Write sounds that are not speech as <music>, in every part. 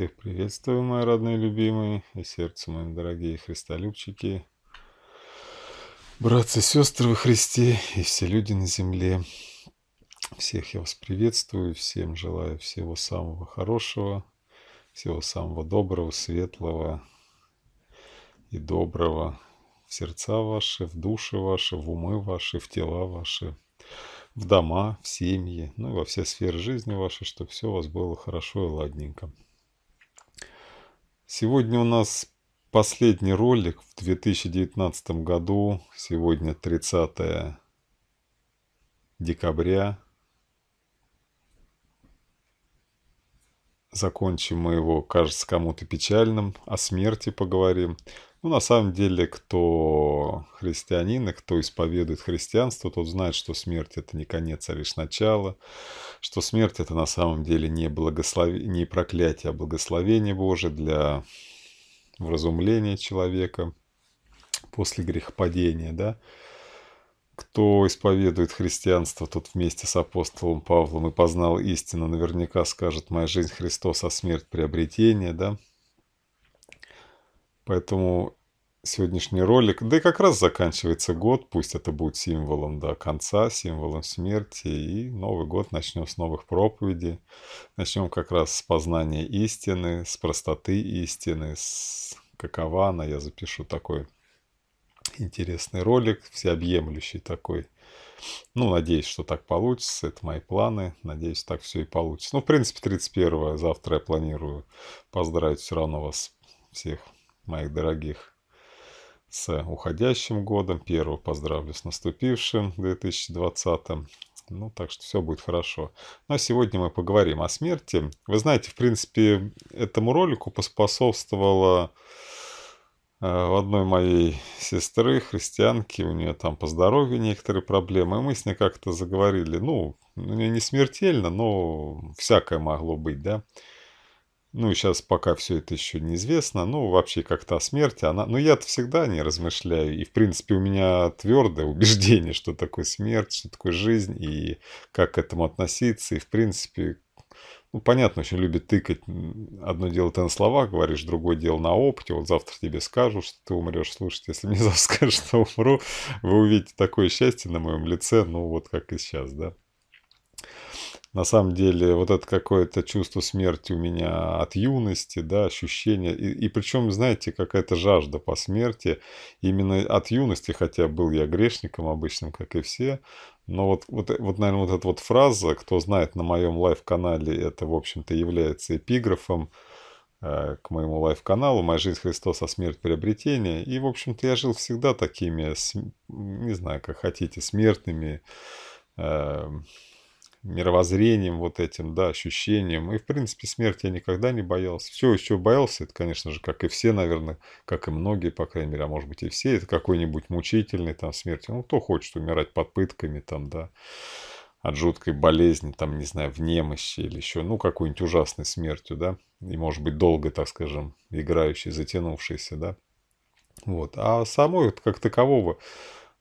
Всех приветствую, мои родные любимые и сердцу моим дорогие христолюбчики, братцы и сестры во Христе и все люди на земле. Всех я вас приветствую, всем желаю всего самого хорошего, всего самого доброго, светлого и доброго в сердца ваши, в души ваши, в умы ваши, в тела ваши, в дома, в семьи, ну и во все сферы жизни ваши, чтобы все у вас было хорошо и ладненько. Сегодня у нас последний ролик в 2019 году. Сегодня 30 декабря закончим мы его, кажется, кому-то печальным, о смерти поговорим. Ну, на самом деле, кто христианин и кто исповедует христианство, тот знает, что смерть – это не конец, а лишь начало, что смерть – это на самом деле не, благослов... не проклятие, а благословение Божие для вразумления человека после грехопадения, да, кто исповедует христианство, тот вместе с апостолом Павлом и познал истину, наверняка скажет «Моя жизнь Христос, а смерть приобретение», да? Поэтому сегодняшний ролик, да и как раз заканчивается год, пусть это будет символом до да, конца, символом смерти, и Новый год начнем с новых проповедей, начнем как раз с познания истины, с простоты истины, с какова она, я запишу такой <laughs> интересный ролик, всеобъемлющий такой. Ну, надеюсь, что так получится. Это мои планы. Надеюсь, так все и получится. Ну, в принципе, 31 завтра я планирую поздравить все равно вас всех моих дорогих с уходящим годом. Первого поздравлю с наступившим 2020. Ну, так что все будет хорошо. Ну, а сегодня мы поговорим о смерти. Вы знаете, в принципе, этому ролику поспособствовала у э, одной моей сестры, христианки, у нее там по здоровью некоторые проблемы, и мы с ней как-то заговорили, ну, у ну, нее не смертельно, но всякое могло быть, да. Ну, и сейчас пока все это еще неизвестно, ну, вообще как-то о смерти, она, ну, я-то всегда не размышляю, и, в принципе, у меня твердое убеждение, что такое смерть, что такое жизнь, и как к этому относиться, и, в принципе, ну, понятно, очень любит тыкать. Одно дело ты на слова говоришь, другое дело на опыте. Вот завтра тебе скажут, что ты умрешь. Слушайте, если мне <laughs> завтра скажут, что умру, вы увидите такое счастье на моем лице, ну, вот как и сейчас, да на самом деле вот это какое-то чувство смерти у меня от юности, да, ощущение. И, и причем, знаете, какая-то жажда по смерти. Именно от юности, хотя был я грешником обычным, как и все. Но вот, вот, вот наверное, вот эта вот фраза, кто знает, на моем лайв-канале это, в общем-то, является эпиграфом э, к моему лайв-каналу «Моя жизнь Христос, а смерть приобретение». И, в общем-то, я жил всегда такими, не знаю, как хотите, смертными, э, мировоззрением вот этим, да, ощущением. И, в принципе, смерти я никогда не боялся. Все, еще боялся, это, конечно же, как и все, наверное, как и многие, по крайней мере, а может быть и все, это какой-нибудь мучительный там смерть. Ну, кто хочет умирать под пытками там, да, от жуткой болезни, там, не знаю, в немощи или еще, ну, какой-нибудь ужасной смертью, да, и, может быть, долго, так скажем, играющий затянувшийся да. Вот. А самой как такового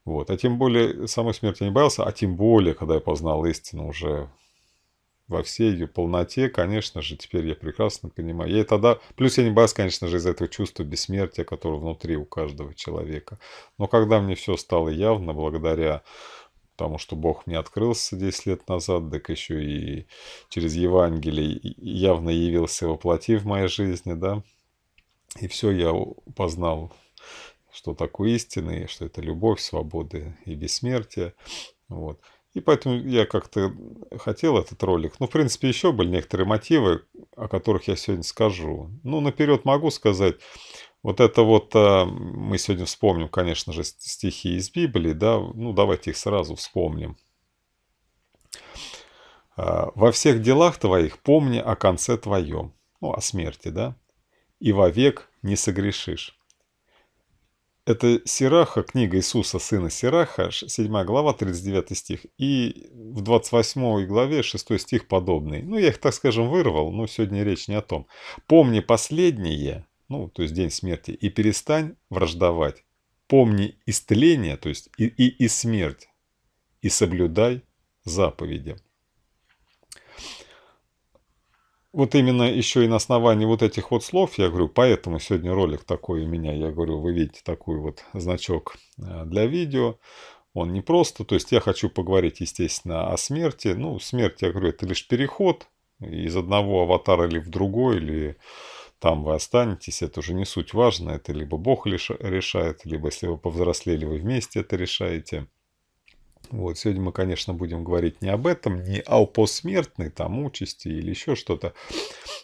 вот. А тем более самой смерти не боялся, а тем более, когда я познал истину уже во всей ее полноте, конечно же, теперь я прекрасно понимаю. Я и тогда, плюс я не боялся, конечно же, из этого чувства бессмертия, которое внутри у каждого человека. Но когда мне все стало явно, благодаря тому, что Бог мне открылся 10 лет назад, так еще и через Евангелие явно явился воплоти в моей жизни, да, и все я познал что такое истина, и что это любовь, свобода и бессмертие. Вот. И поэтому я как-то хотел этот ролик. Ну, в принципе, еще были некоторые мотивы, о которых я сегодня скажу. Ну, наперед могу сказать, вот это вот, а, мы сегодня вспомним, конечно же, стихи из Библии, да, ну, давайте их сразу вспомним. А, «Во всех делах твоих помни о конце твоем», ну, о смерти, да, «и вовек не согрешишь». Это Сираха, книга Иисуса, сына Сираха, 7 глава, 39 стих, и в 28 главе 6 стих подобный. Ну, я их, так скажем, вырвал, но сегодня речь не о том. «Помни последнее, ну, то есть день смерти, и перестань враждовать. Помни истление, то есть и, и, и смерть, и соблюдай заповеди» вот именно еще и на основании вот этих вот слов, я говорю, поэтому сегодня ролик такой у меня, я говорю, вы видите такой вот значок э, для видео, он не просто, то есть я хочу поговорить, естественно, о смерти, ну, смерть, я говорю, это лишь переход из одного аватара или в другой, или там вы останетесь, это уже не суть важно, это либо Бог лишь решает, либо если вы повзрослели, вы вместе это решаете. Вот, сегодня мы, конечно, будем говорить не об этом, не о посмертной там участи или еще что-то,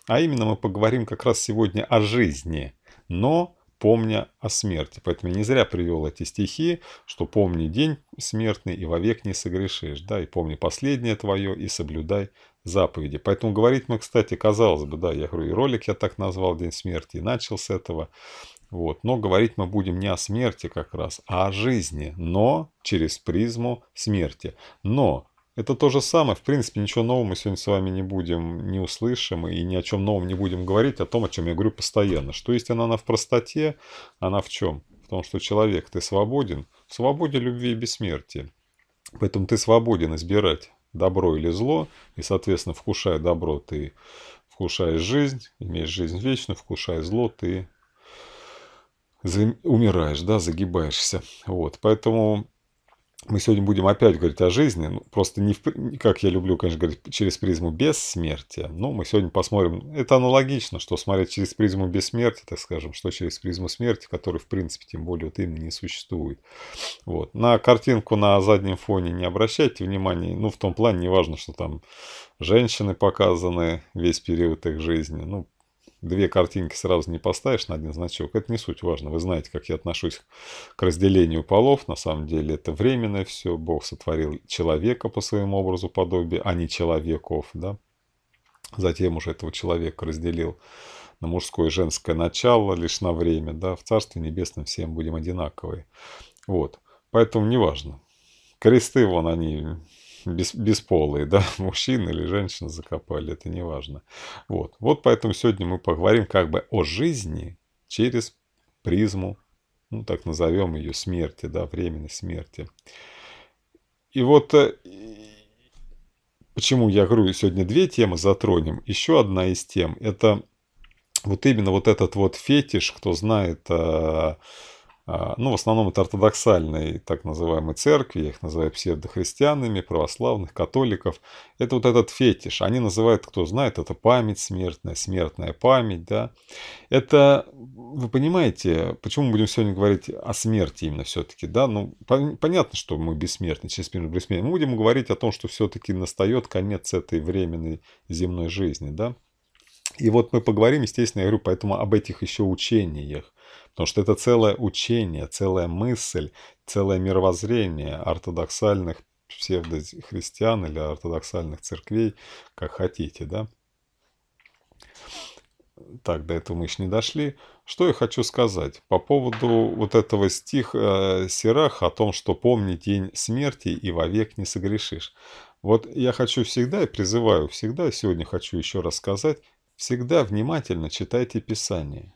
а именно мы поговорим как раз сегодня о жизни, но помня о смерти. Поэтому не зря привел эти стихи, что помни день смертный и вовек не согрешишь, да, и помни последнее твое и соблюдай заповеди. Поэтому говорить мы, кстати, казалось бы, да, я говорю, и ролик я так назвал «День смерти», и начал с этого. Вот. Но говорить мы будем не о смерти как раз, а о жизни, но через призму смерти. Но это то же самое, в принципе, ничего нового мы сегодня с вами не будем, не услышим и ни о чем новом не будем говорить, о том, о чем я говорю постоянно. Что истина, она в простоте, она в чем? В том, что человек, ты свободен, в свободе любви и бессмертия. Поэтому ты свободен избирать добро или зло, и, соответственно, вкушая добро, ты вкушаешь жизнь, имеешь жизнь вечную, вкушая зло, ты умираешь, да, загибаешься. Вот, поэтому мы сегодня будем опять говорить о жизни, ну, просто не в, как я люблю, конечно, говорить через призму бессмертия, но мы сегодня посмотрим, это аналогично, что смотреть через призму бессмертия, так скажем, что через призму смерти, который, в принципе, тем более вот именно не существует. Вот. На картинку на заднем фоне не обращайте внимания, ну, в том плане, неважно, что там женщины показаны весь период их жизни, ну, две картинки сразу не поставишь на один значок. Это не суть важно. Вы знаете, как я отношусь к разделению полов. На самом деле это временное все. Бог сотворил человека по своему образу подобию, а не человеков. Да? Затем уже этого человека разделил на мужское и женское начало лишь на время. Да? В Царстве Небесном всем будем одинаковые. Вот. Поэтому неважно. Кресты, вон они без бесполые, да, <laughs> мужчины или женщины закопали, это не важно. Вот. вот поэтому сегодня мы поговорим как бы о жизни через призму, ну так назовем ее смерти, да, временной смерти. И вот э, почему я говорю, сегодня две темы затронем. Еще одна из тем, это вот именно вот этот вот фетиш, кто знает э, а, ну, в основном это ортодоксальной так называемой церкви, я их называю псевдохристианами, православных, католиков. Это вот этот фетиш. Они называют, кто знает, это память смертная, смертная память, да. Это, вы понимаете, почему мы будем сегодня говорить о смерти именно все-таки, да? Ну, понятно, что мы бессмертны, через мир бессмертны. Мы будем говорить о том, что все-таки настает конец этой временной земной жизни, да. И вот мы поговорим, естественно, я говорю, поэтому об этих еще учениях, Потому что это целое учение, целая мысль, целое мировоззрение ортодоксальных псевдохристиан или ортодоксальных церквей, как хотите, да? Так, до этого мы еще не дошли. Что я хочу сказать по поводу вот этого стиха э, Сираха о том, что «помни день смерти и вовек не согрешишь». Вот я хочу всегда и призываю всегда, сегодня хочу еще раз сказать, всегда внимательно читайте Писание.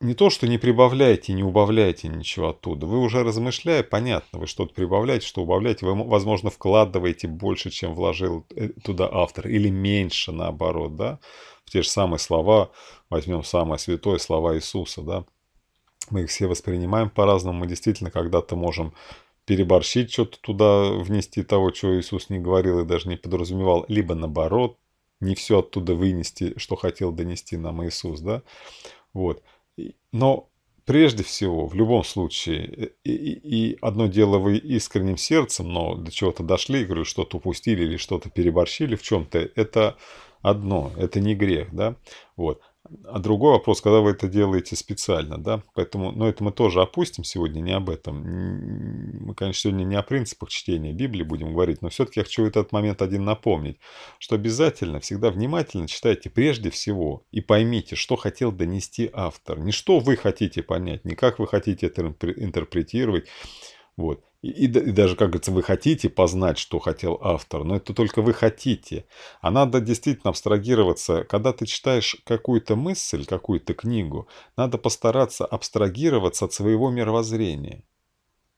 не то, что не прибавляете, не убавляете ничего оттуда. Вы уже размышляя, понятно, вы что-то прибавляете, что убавляете. Вы, возможно, вкладываете больше, чем вложил э, туда автор, или меньше, наоборот, да. В те же самые слова, возьмем самое святое, слова Иисуса, да. Мы их все воспринимаем по-разному. Мы действительно когда-то можем переборщить что-то туда, внести того, чего Иисус не говорил и даже не подразумевал. Либо наоборот, не все оттуда вынести, что хотел донести нам Иисус, да. Вот. Но прежде всего, в любом случае, и, и, и одно дело вы искренним сердцем, но до чего-то дошли, говорю, что-то упустили или что-то переборщили в чем-то, это одно, это не грех, да, вот. А другой вопрос, когда вы это делаете специально, да, поэтому, но ну, это мы тоже опустим сегодня, не об этом. Мы, конечно, сегодня не о принципах чтения Библии будем говорить, но все-таки я хочу этот момент один напомнить, что обязательно всегда внимательно читайте прежде всего и поймите, что хотел донести автор, не что вы хотите понять, не как вы хотите это интерпретировать, вот. И, и, и даже, как говорится, вы хотите познать, что хотел автор, но это только вы хотите. А надо действительно абстрагироваться. Когда ты читаешь какую-то мысль, какую-то книгу, надо постараться абстрагироваться от своего мировоззрения.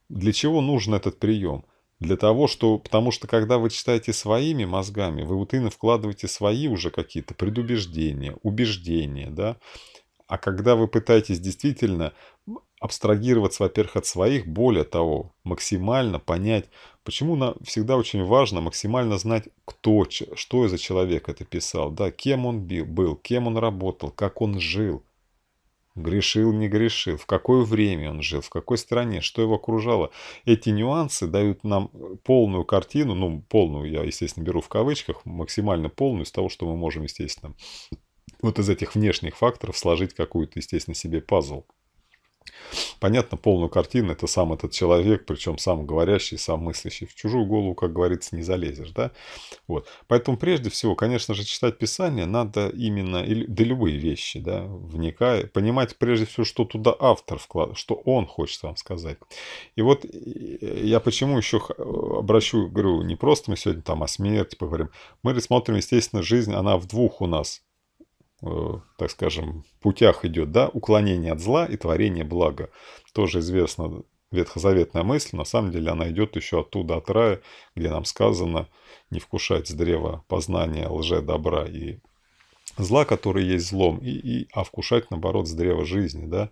Для чего нужен этот прием? Для того, что... Потому что когда вы читаете своими мозгами, вы вот именно вкладываете свои уже какие-то предубеждения, убеждения, да? А когда вы пытаетесь действительно абстрагироваться, во-первых, от своих, более того, максимально понять, почему нам всегда очень важно максимально знать, кто, что из-за человека это писал, да, кем он был, кем он работал, как он жил, грешил, не грешил, в какое время он жил, в какой стране, что его окружало. Эти нюансы дают нам э, полную картину, ну, полную я, естественно, беру в кавычках, максимально полную из того, что мы можем, естественно, вот из этих внешних факторов сложить какую-то, естественно, себе пазл. Понятно, полную картину – это сам этот человек, причем сам говорящий, сам мыслящий. В чужую голову, как говорится, не залезешь, да? Вот. Поэтому прежде всего, конечно же, читать Писание надо именно, или да любые вещи, да, вникая, понимать прежде всего, что туда автор вклад, что он хочет вам сказать. И вот э, я почему еще э, обращу, говорю, не просто мы сегодня там о смерти поговорим, мы рассмотрим, естественно, жизнь, она в двух у нас – Э, так скажем, путях идет, да, уклонение от зла и творение блага. Тоже известна ветхозаветная мысль, на самом деле она идет еще оттуда, от рая, где нам сказано не вкушать с древа познания лже добра и зла, который есть злом, и, и, а вкушать, наоборот, с древа жизни, да,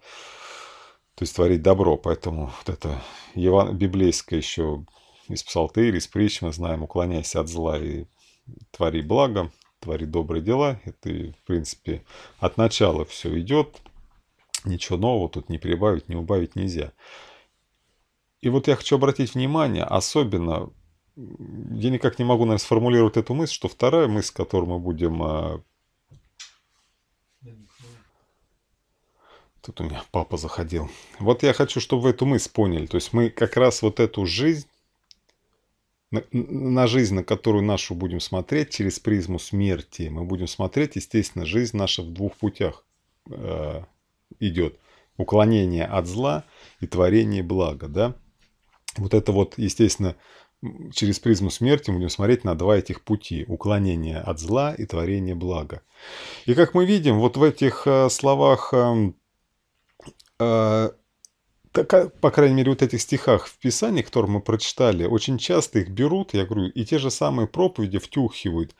то есть творить добро. Поэтому вот это еван... библейское еще из Псалтырь, из Притч мы знаем, уклоняйся от зла и твори благо, твори добрые дела, и ты, в принципе, от начала все идет, ничего нового тут не прибавить, не убавить нельзя. И вот я хочу обратить внимание, особенно, я никак не могу, наверное, сформулировать эту мысль, что вторая мысль, которую мы будем... А, тут у меня папа заходил. Вот я хочу, чтобы вы эту мысль поняли. То есть мы как раз вот эту жизнь на, на жизнь, на которую нашу будем смотреть через призму смерти, мы будем смотреть, естественно, жизнь наша в двух путях э, идет. Уклонение от зла и творение блага, да. Вот это вот, естественно, через призму смерти мы будем смотреть на два этих пути – уклонение от зла и творение блага. И как мы видим, вот в этих э, словах эм, э, так, а, по крайней мере, вот этих стихах в Писании, которые мы прочитали, очень часто их берут, я говорю, и те же самые проповеди втюхивают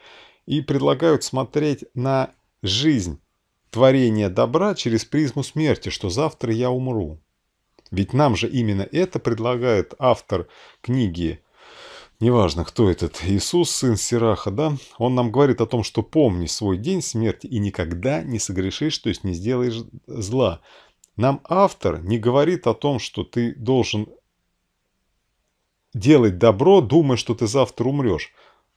и предлагают смотреть на жизнь творения добра через призму смерти, что завтра я умру. Ведь нам же именно это предлагает автор книги, неважно, кто этот, Иисус, сын Сираха, да, он нам говорит о том, что помни свой день смерти и никогда не согрешишь, то есть не сделаешь зла. Нам автор не говорит о том, что ты должен делать добро, думая, что ты завтра умрешь.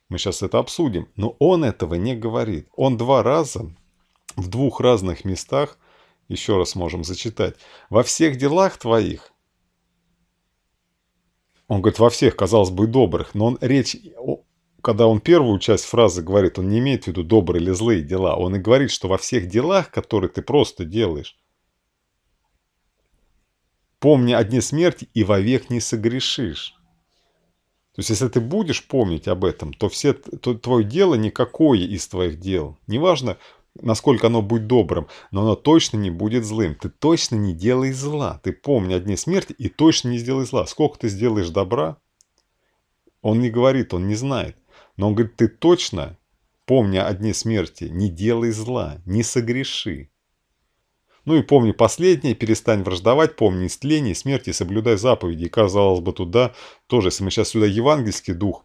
Мы сейчас это обсудим. Но он этого не говорит. Он два раза в двух разных местах, еще раз можем зачитать, во всех делах твоих, он говорит, во всех, казалось бы, добрых, но он речь, когда он первую часть фразы говорит, он не имеет в виду добрые или злые дела, он и говорит, что во всех делах, которые ты просто делаешь, помни о дне смерти и вовек не согрешишь. То есть, если ты будешь помнить об этом, то все то, твое дело никакое из твоих дел. Неважно, насколько оно будет добрым, но оно точно не будет злым. Ты точно не делай зла. Ты помни о дне смерти и точно не сделай зла. Сколько ты сделаешь добра, он не говорит, он не знает. Но он говорит, ты точно, помня о дне смерти, не делай зла, не согреши. Ну и помни последнее, перестань враждовать, помни истление, смерти, соблюдай заповеди. И казалось бы, туда тоже, если мы сейчас сюда евангельский дух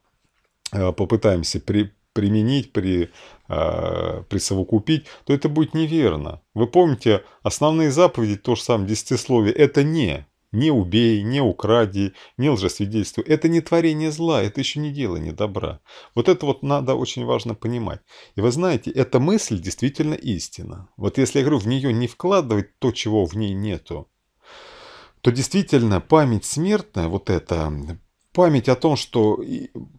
э, попытаемся при, применить, при, э, присовокупить, то это будет неверно. Вы помните, основные заповеди, то же самое десятисловие, это не. Не убей, не укради, не лжесвидетельствуй. Это не творение зла, это еще не дело не добра. Вот это вот надо очень важно понимать. И вы знаете, эта мысль действительно истина. Вот если я говорю, в нее не вкладывать то, чего в ней нету, то действительно память смертная, вот эта память о том, что...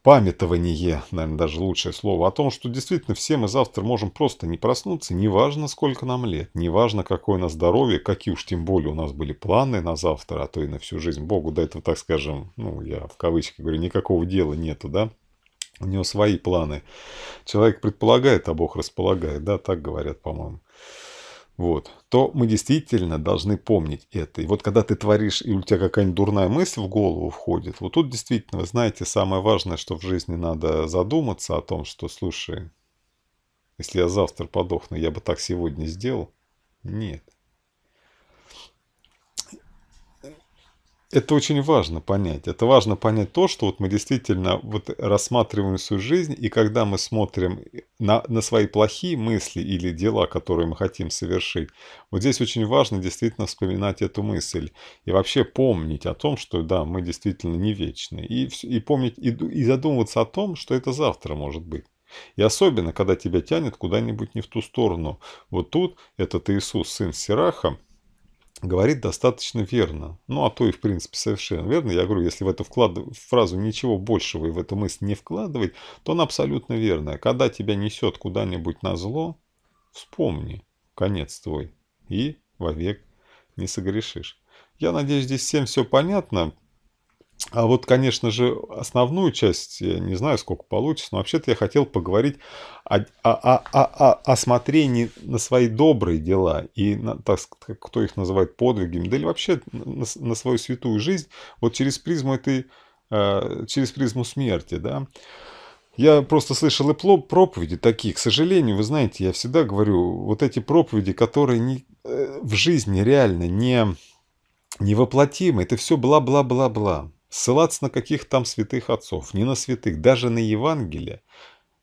Памятование, наверное, даже лучшее слово, о том, что действительно все мы завтра можем просто не проснуться, неважно, сколько нам лет, неважно, какое у нас здоровье, какие уж тем более у нас были планы на завтра, а то и на всю жизнь. Богу до этого, так скажем, ну, я в кавычках говорю, никакого дела нету, да? У него свои планы. Человек предполагает, а Бог располагает, да, так говорят, по-моему вот, то мы действительно должны помнить это. И вот когда ты творишь, и у тебя какая-нибудь дурная мысль в голову входит, вот тут действительно, вы знаете, самое важное, что в жизни надо задуматься о том, что, слушай, если я завтра подохну, я бы так сегодня сделал? Нет. это очень важно понять. Это важно понять то, что вот мы действительно вот рассматриваем всю жизнь, и когда мы смотрим на, на свои плохие мысли или дела, которые мы хотим совершить, вот здесь очень важно действительно вспоминать эту мысль и вообще помнить о том, что да, мы действительно не вечны, и, и помнить, и, и задумываться о том, что это завтра может быть. И особенно, когда тебя тянет куда-нибудь не в ту сторону. Вот тут этот Иисус, сын Сираха, говорит достаточно верно. Ну, а то и, в принципе, совершенно верно. Я говорю, если в эту вклад... в фразу ничего большего и в эту мысль не вкладывать, то она абсолютно верная. Когда тебя несет куда-нибудь на зло, вспомни конец твой и вовек не согрешишь. Я надеюсь, здесь всем все понятно. А вот, конечно же, основную часть, я не знаю, сколько получится, но вообще-то я хотел поговорить о, о, о, о, о смотрении на свои добрые дела и, на, так, кто их называет подвигами, да или вообще на, на свою святую жизнь, вот через призму этой, э, через призму смерти, да. Я просто слышал и проповеди такие, к сожалению, вы знаете, я всегда говорю, вот эти проповеди, которые не, э, в жизни реально не невоплотимы, это все бла-бла-бла-бла. Ссылаться на каких там святых отцов, не на святых, даже на Евангелие.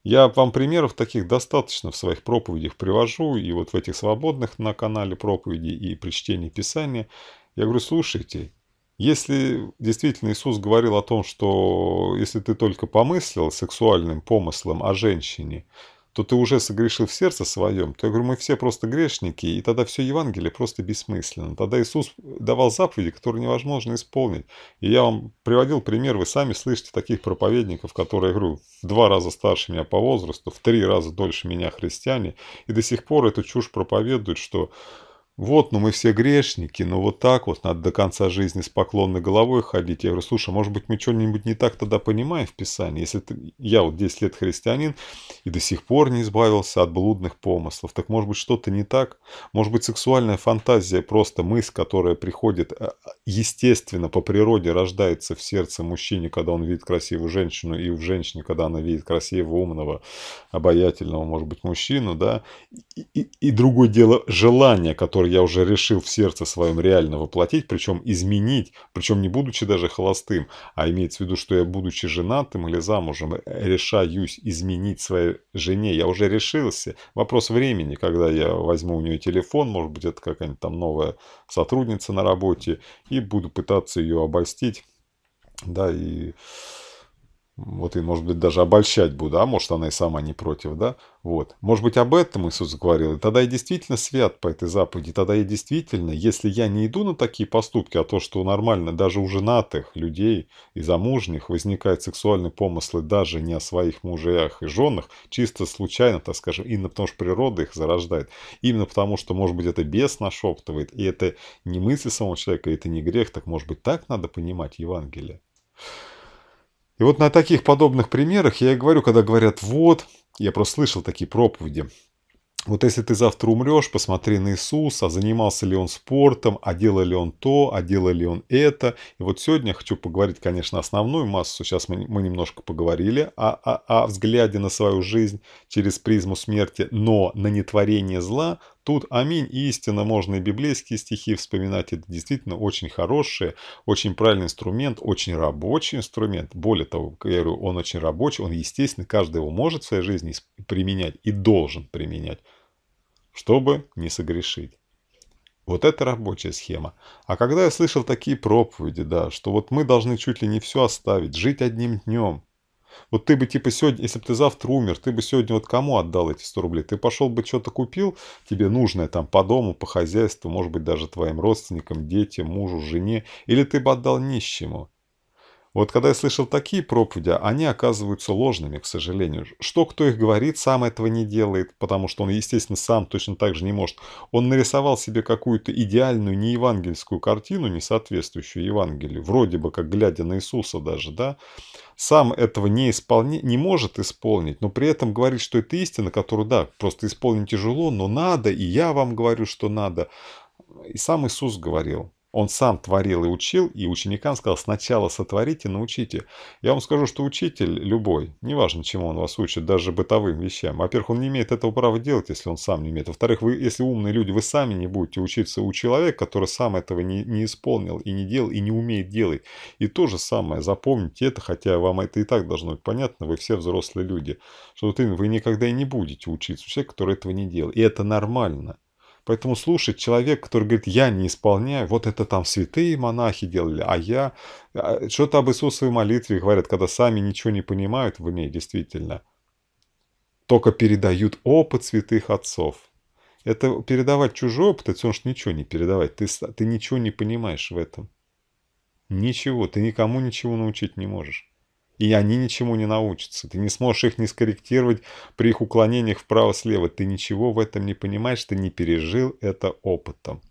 Я вам примеров таких достаточно в своих проповедях привожу, и вот в этих свободных на канале проповеди и при чтении Писания. Я говорю, слушайте, если действительно Иисус говорил о том, что если ты только помыслил сексуальным помыслом о женщине, то ты уже согрешил в сердце своем, то я говорю, мы все просто грешники, и тогда все Евангелие просто бессмысленно. Тогда Иисус давал заповеди, которые невозможно исполнить. И я вам приводил пример, вы сами слышите таких проповедников, которые, я говорю, в два раза старше меня по возрасту, в три раза дольше меня христиане, и до сих пор эту чушь проповедуют, что вот, ну мы все грешники, но ну вот так вот надо до конца жизни с поклонной головой ходить. Я говорю, слушай, может быть мы что-нибудь не так тогда понимаем в Писании? Если ты, я вот 10 лет христианин и до сих пор не избавился от блудных помыслов, так может быть что-то не так? Может быть сексуальная фантазия просто мысль, которая приходит э, естественно по природе, рождается в сердце мужчине, когда он видит красивую женщину, и в женщине, когда она видит красивого, умного, обаятельного, может быть, мужчину, да? И, и, и другое дело желание, которое который я уже решил в сердце своем реально воплотить, причем изменить, причем не будучи даже холостым, а имеется в виду, что я, будучи женатым или замужем, э, решаюсь изменить своей жене. Я уже решился. Вопрос времени, когда я возьму у нее телефон, может быть, это какая-нибудь там новая сотрудница на работе, и буду пытаться ее обольстить. Да, и вот и, может быть, даже обольщать буду, а может, она и сама не против, да? Вот. Может быть, об этом Иисус говорил. И тогда я действительно свят по этой заповеди. Тогда я действительно, если я не иду на такие поступки, а то, что нормально даже у женатых людей и замужних возникают сексуальные помыслы даже не о своих мужьях и женах, чисто случайно, так скажем, именно потому что природа их зарождает. Именно потому, что, может быть, это бес нашептывает, и это не мысли самого человека, и это не грех, так, может быть, так надо понимать Евангелие. И вот на таких подобных примерах я и говорю, когда говорят «вот», я просто слышал такие проповеди. Вот если ты завтра умрешь, посмотри на Иисуса, а занимался ли он спортом, а делал ли он то, а делал ли он это. И вот сегодня я хочу поговорить, конечно, основную массу. Сейчас мы, мы немножко поговорили о, о, о взгляде на свою жизнь через призму смерти, но на нетворение зла Тут аминь и истинно можно и библейские стихи вспоминать. Это действительно очень хороший, очень правильный инструмент, очень рабочий инструмент. Более того, я говорю, он очень рабочий, он, естественно, каждый его может в своей жизни применять и должен применять, чтобы не согрешить. Вот это рабочая схема. А когда я слышал такие проповеди, да, что вот мы должны чуть ли не все оставить, жить одним днем, вот ты бы типа сегодня, если бы ты завтра умер, ты бы сегодня вот кому отдал эти 100 рублей? Ты пошел бы что-то купил, тебе нужное там по дому, по хозяйству, может быть даже твоим родственникам, детям, мужу, жене, или ты бы отдал нищему? Вот когда я слышал такие проповеди, они оказываются ложными, к сожалению. Что кто их говорит, сам этого не делает, потому что он, естественно, сам точно так же не может. Он нарисовал себе какую-то идеальную неевангельскую картину, не соответствующую Евангелию, вроде бы как глядя на Иисуса даже, да? Сам этого не, исполни... не может исполнить, но при этом говорит, что это истина, которую, да, просто исполнить тяжело, но надо, и я вам говорю, что надо. И сам Иисус говорил. Он сам творил и учил, и ученикам сказал, сначала сотворите, научите. Я вам скажу, что учитель любой, неважно, чему он вас учит, даже бытовым вещам. Во-первых, он не имеет этого права делать, если он сам не имеет. Во-вторых, вы, если умные люди, вы сами не будете учиться у человека, который сам этого не, не исполнил и не делал, и не умеет делать. И то же самое, запомните это, хотя вам это и так должно быть понятно, вы все взрослые люди, что вот именно вы никогда и не будете учиться у человека, который этого не делал. И это нормально. Поэтому слушать человек, который говорит, я не исполняю, вот это там святые монахи делали, а я... А, что-то об Иисусовой молитве говорят, когда сами ничего не понимают в ней действительно. Только передают опыт святых отцов. Это передавать чужой опыт, это все что ничего не передавать. Ты, ты ничего не понимаешь в этом. Ничего, ты никому ничего научить не можешь и они ничему не научатся. Ты не сможешь их не скорректировать при их уклонениях вправо-слева. Ты ничего в этом не понимаешь, ты не пережил это опытом.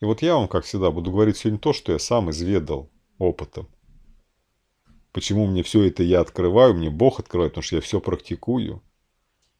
И вот я вам, как всегда, буду говорить сегодня то, что я сам изведал опытом. Почему мне все это я открываю, мне Бог открывает, потому что я все практикую.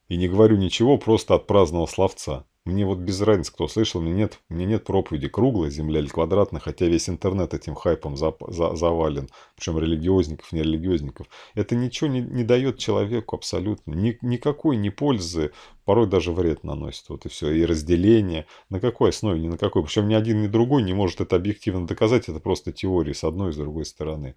И не говорю ничего просто от праздного словца. Мне вот без разницы, кто слышал, мне нет, мне нет проповеди круглой земля или квадратная, хотя весь интернет этим хайпом за, за, завален, причем религиозников, нерелигиозников. Это ничего не, не дает человеку абсолютно, ни, никакой не пользы, порой даже вред наносит, вот и все, и разделение, на какой основе, ни на какой, причем ни один, ни другой не может это объективно доказать, это просто теории с одной и с другой стороны.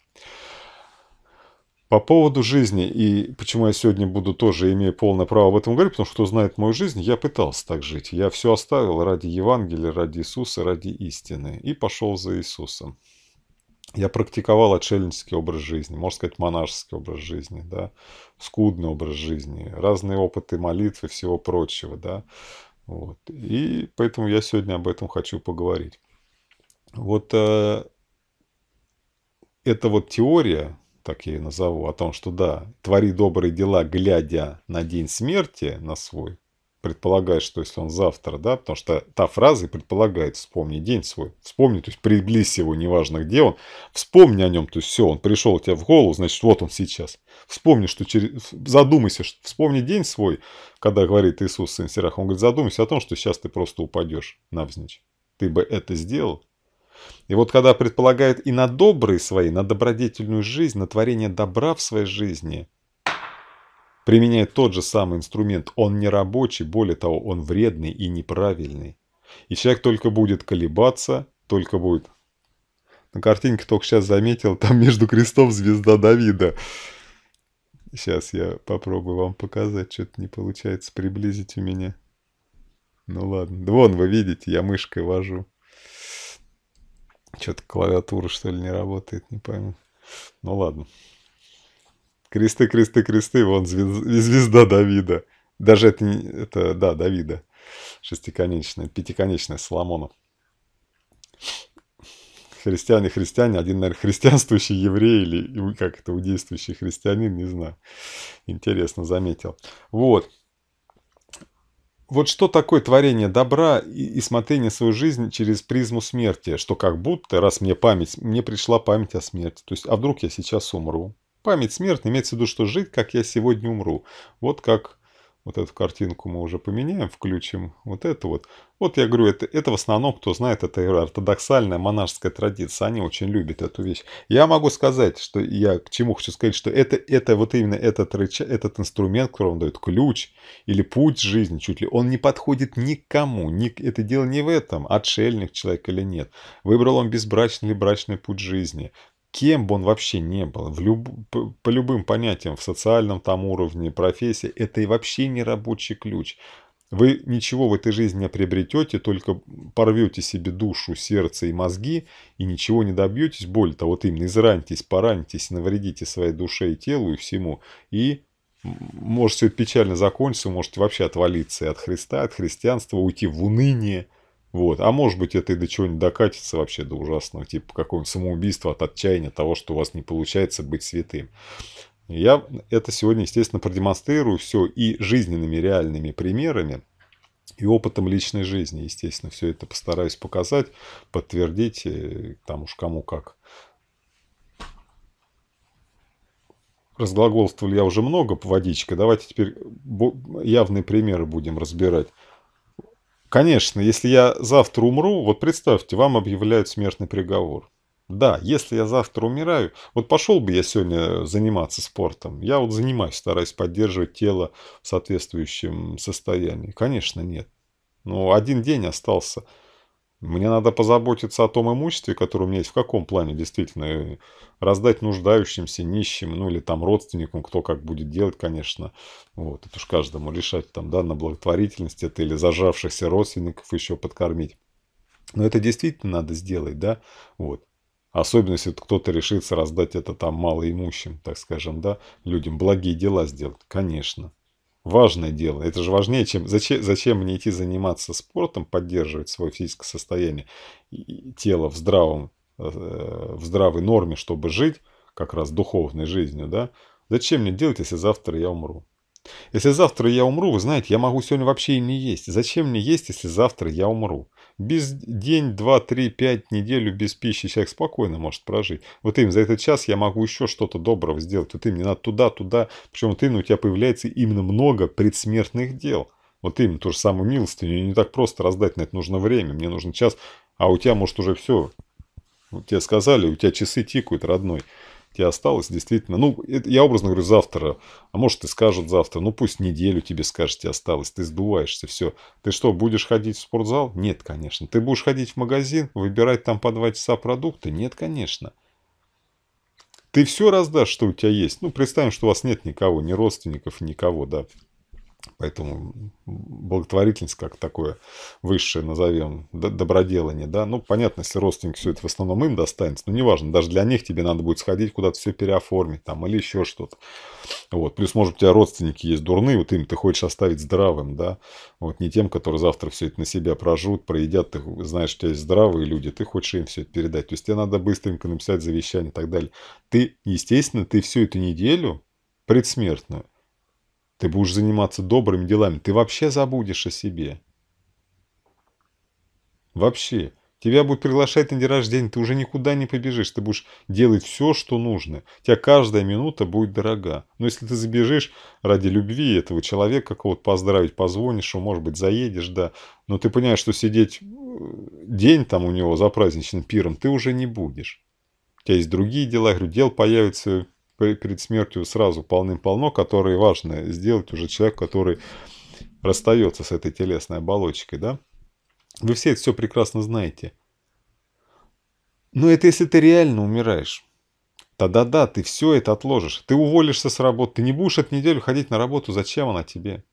По поводу жизни, и почему я сегодня буду тоже, имея полное право об этом говорить, потому что кто знает мою жизнь, я пытался так жить. Я все оставил ради Евангелия, ради Иисуса, ради истины. И пошел за Иисусом. Я практиковал отшельнический образ жизни, можно сказать, монашеский образ жизни, да, скудный образ жизни, разные опыты молитвы, всего прочего, да. Вот. И поэтому я сегодня об этом хочу поговорить. Вот э, эта вот теория, так я ее назову, о том, что да, твори добрые дела, глядя на день смерти, на свой, предполагает, что если он завтра, да, потому что та фраза и предполагает вспомни день свой, вспомни, то есть приблизь его, неважно где он, вспомни о нем, то есть все, он пришел у тебя в голову, значит, вот он сейчас. Вспомни, что через... задумайся, что... вспомни день свой, когда говорит Иисус в Синсерах, он говорит, задумайся о том, что сейчас ты просто упадешь навзничь. Ты бы это сделал, и вот когда предполагает и на добрые свои, на добродетельную жизнь, на творение добра в своей жизни, применяя тот же самый инструмент, он не рабочий, более того, он вредный и неправильный. И человек только будет колебаться, только будет... На картинке только сейчас заметил, там между крестов звезда Давида. Сейчас я попробую вам показать, что-то не получается приблизить у меня. Ну ладно, да вон вы видите, я мышкой вожу. Что-то клавиатура, что ли, не работает, не пойму. Ну ладно. Кресты, кресты, кресты, вон звезда, звезда Давида. Даже это, это, да, Давида. Шестиконечная, пятиконечная Соломона. Христиане, христиане, один, наверное, христианствующий еврей или как это, удействующий христианин, не знаю. Интересно, заметил. Вот. Вот что такое творение добра и, и смотрение свою жизнь через призму смерти, что как будто, раз мне память, мне пришла память о смерти, то есть, а вдруг я сейчас умру? Память смерти имеется в виду, что жить, как я сегодня умру. Вот как вот эту картинку мы уже поменяем, включим. Вот это вот. Вот я говорю, это, это в основном, кто знает, это ортодоксальная монашеская традиция. Они очень любят эту вещь. Я могу сказать, что я к чему хочу сказать, что это, это вот именно этот, этот инструмент, который он дает, ключ или путь жизни чуть ли, он не подходит никому. Ни, это дело не в этом, отшельник человек или нет. Выбрал он безбрачный или брачный путь жизни кем бы он вообще не был, в люб... по любым понятиям, в социальном там уровне, профессии, это и вообще не рабочий ключ. Вы ничего в этой жизни не приобретете, только порвете себе душу, сердце и мозги, и ничего не добьетесь. Более того, вот именно израньтесь, пораньтесь, навредите своей душе и телу, и всему. И может все печально закончиться можете вообще отвалиться и от Христа, от христианства, уйти в уныние – вот. А может быть, это и до чего-нибудь докатится вообще до ужасного, типа какого-нибудь самоубийства от отчаяния того, что у вас не получается быть святым. Я это сегодня, естественно, продемонстрирую все и жизненными реальными примерами, и опытом личной жизни, естественно, все это постараюсь показать, подтвердить, э, там уж кому как. Разглаголствовал я уже много по водичке, давайте теперь явные примеры будем разбирать. Конечно, если я завтра умру, вот представьте, вам объявляют смертный приговор. Да, если я завтра умираю, вот пошел бы я сегодня заниматься спортом. Я вот занимаюсь, стараюсь поддерживать тело в соответствующем состоянии. Конечно, нет. Но ну, один день остался. Мне надо позаботиться о том имуществе, которое у меня есть. В каком плане действительно? Э, раздать нуждающимся, нищим, ну или там родственникам, кто как будет делать, конечно. Вот, это уж каждому решать, там, да, на благотворительность это или зажавшихся родственников еще подкормить. Но это действительно надо сделать, да, вот. Особенно, если кто-то решится раздать это там малоимущим, так скажем, да, людям. Благие дела сделать, конечно важное дело. Это же важнее, чем зачем, зачем мне идти заниматься спортом, поддерживать свое физическое состояние и тело в, здравом, э, в здравой норме, чтобы жить как раз духовной жизнью. Да? Зачем мне делать, если завтра я умру? Если завтра я умру, вы знаете, я могу сегодня вообще и не есть. Зачем мне есть, если завтра я умру? Без день, два, три, пять, неделю без пищи человек спокойно может прожить. Вот им за этот час я могу еще что-то доброго сделать. Вот им не надо туда, туда. Причем вот им у тебя появляется именно много предсмертных дел. Вот им то же самое милостыню. Не так просто раздать на это нужно время. Мне нужен час, а у тебя может уже все. Вот тебе сказали, у тебя часы тикают, родной тебе осталось действительно, ну, я образно говорю, завтра, а может и скажут завтра, ну пусть неделю тебе скажут, тебе осталось, ты сдуваешься, все. Ты что, будешь ходить в спортзал? Нет, конечно. Ты будешь ходить в магазин, выбирать там по два часа продукты? Нет, конечно. Ты все раздашь, что у тебя есть. Ну, представим, что у вас нет никого, ни родственников, никого, да. Поэтому благотворительность как такое высшее, назовем, доброделание, да. Ну, понятно, если родственник все это в основном им достанется, но ну, неважно, даже для них тебе надо будет сходить куда-то все переоформить там или еще что-то. Вот. Плюс, может, у тебя родственники есть дурные, вот им ты хочешь оставить здравым, да. Вот не тем, которые завтра все это на себя прожрут, проедят, ты знаешь, у тебя есть здравые люди, ты хочешь им все это передать. То есть тебе надо быстренько написать завещание и так далее. Ты, естественно, ты всю эту неделю предсмертную – ты будешь заниматься добрыми делами, ты вообще забудешь о себе. Вообще, тебя будут приглашать на день рождения, ты уже никуда не побежишь, ты будешь делать все, что нужно. Тебя каждая минута будет дорога. Но если ты забежишь ради любви этого человека, какого то поздравить, позвонишь, его, может быть, заедешь, да, но ты понимаешь, что сидеть э, день там у него за праздничным пиром ты уже не будешь. У тебя есть другие дела, я говорю, дел появится перед смертью сразу полным-полно, которые важно сделать уже человек, который расстается с этой телесной оболочкой, да? Вы все это все прекрасно знаете. Но это если ты реально умираешь. Тогда да, ты все это отложишь. Ты уволишься с работы, ты не будешь эту неделю ходить на работу, зачем она тебе?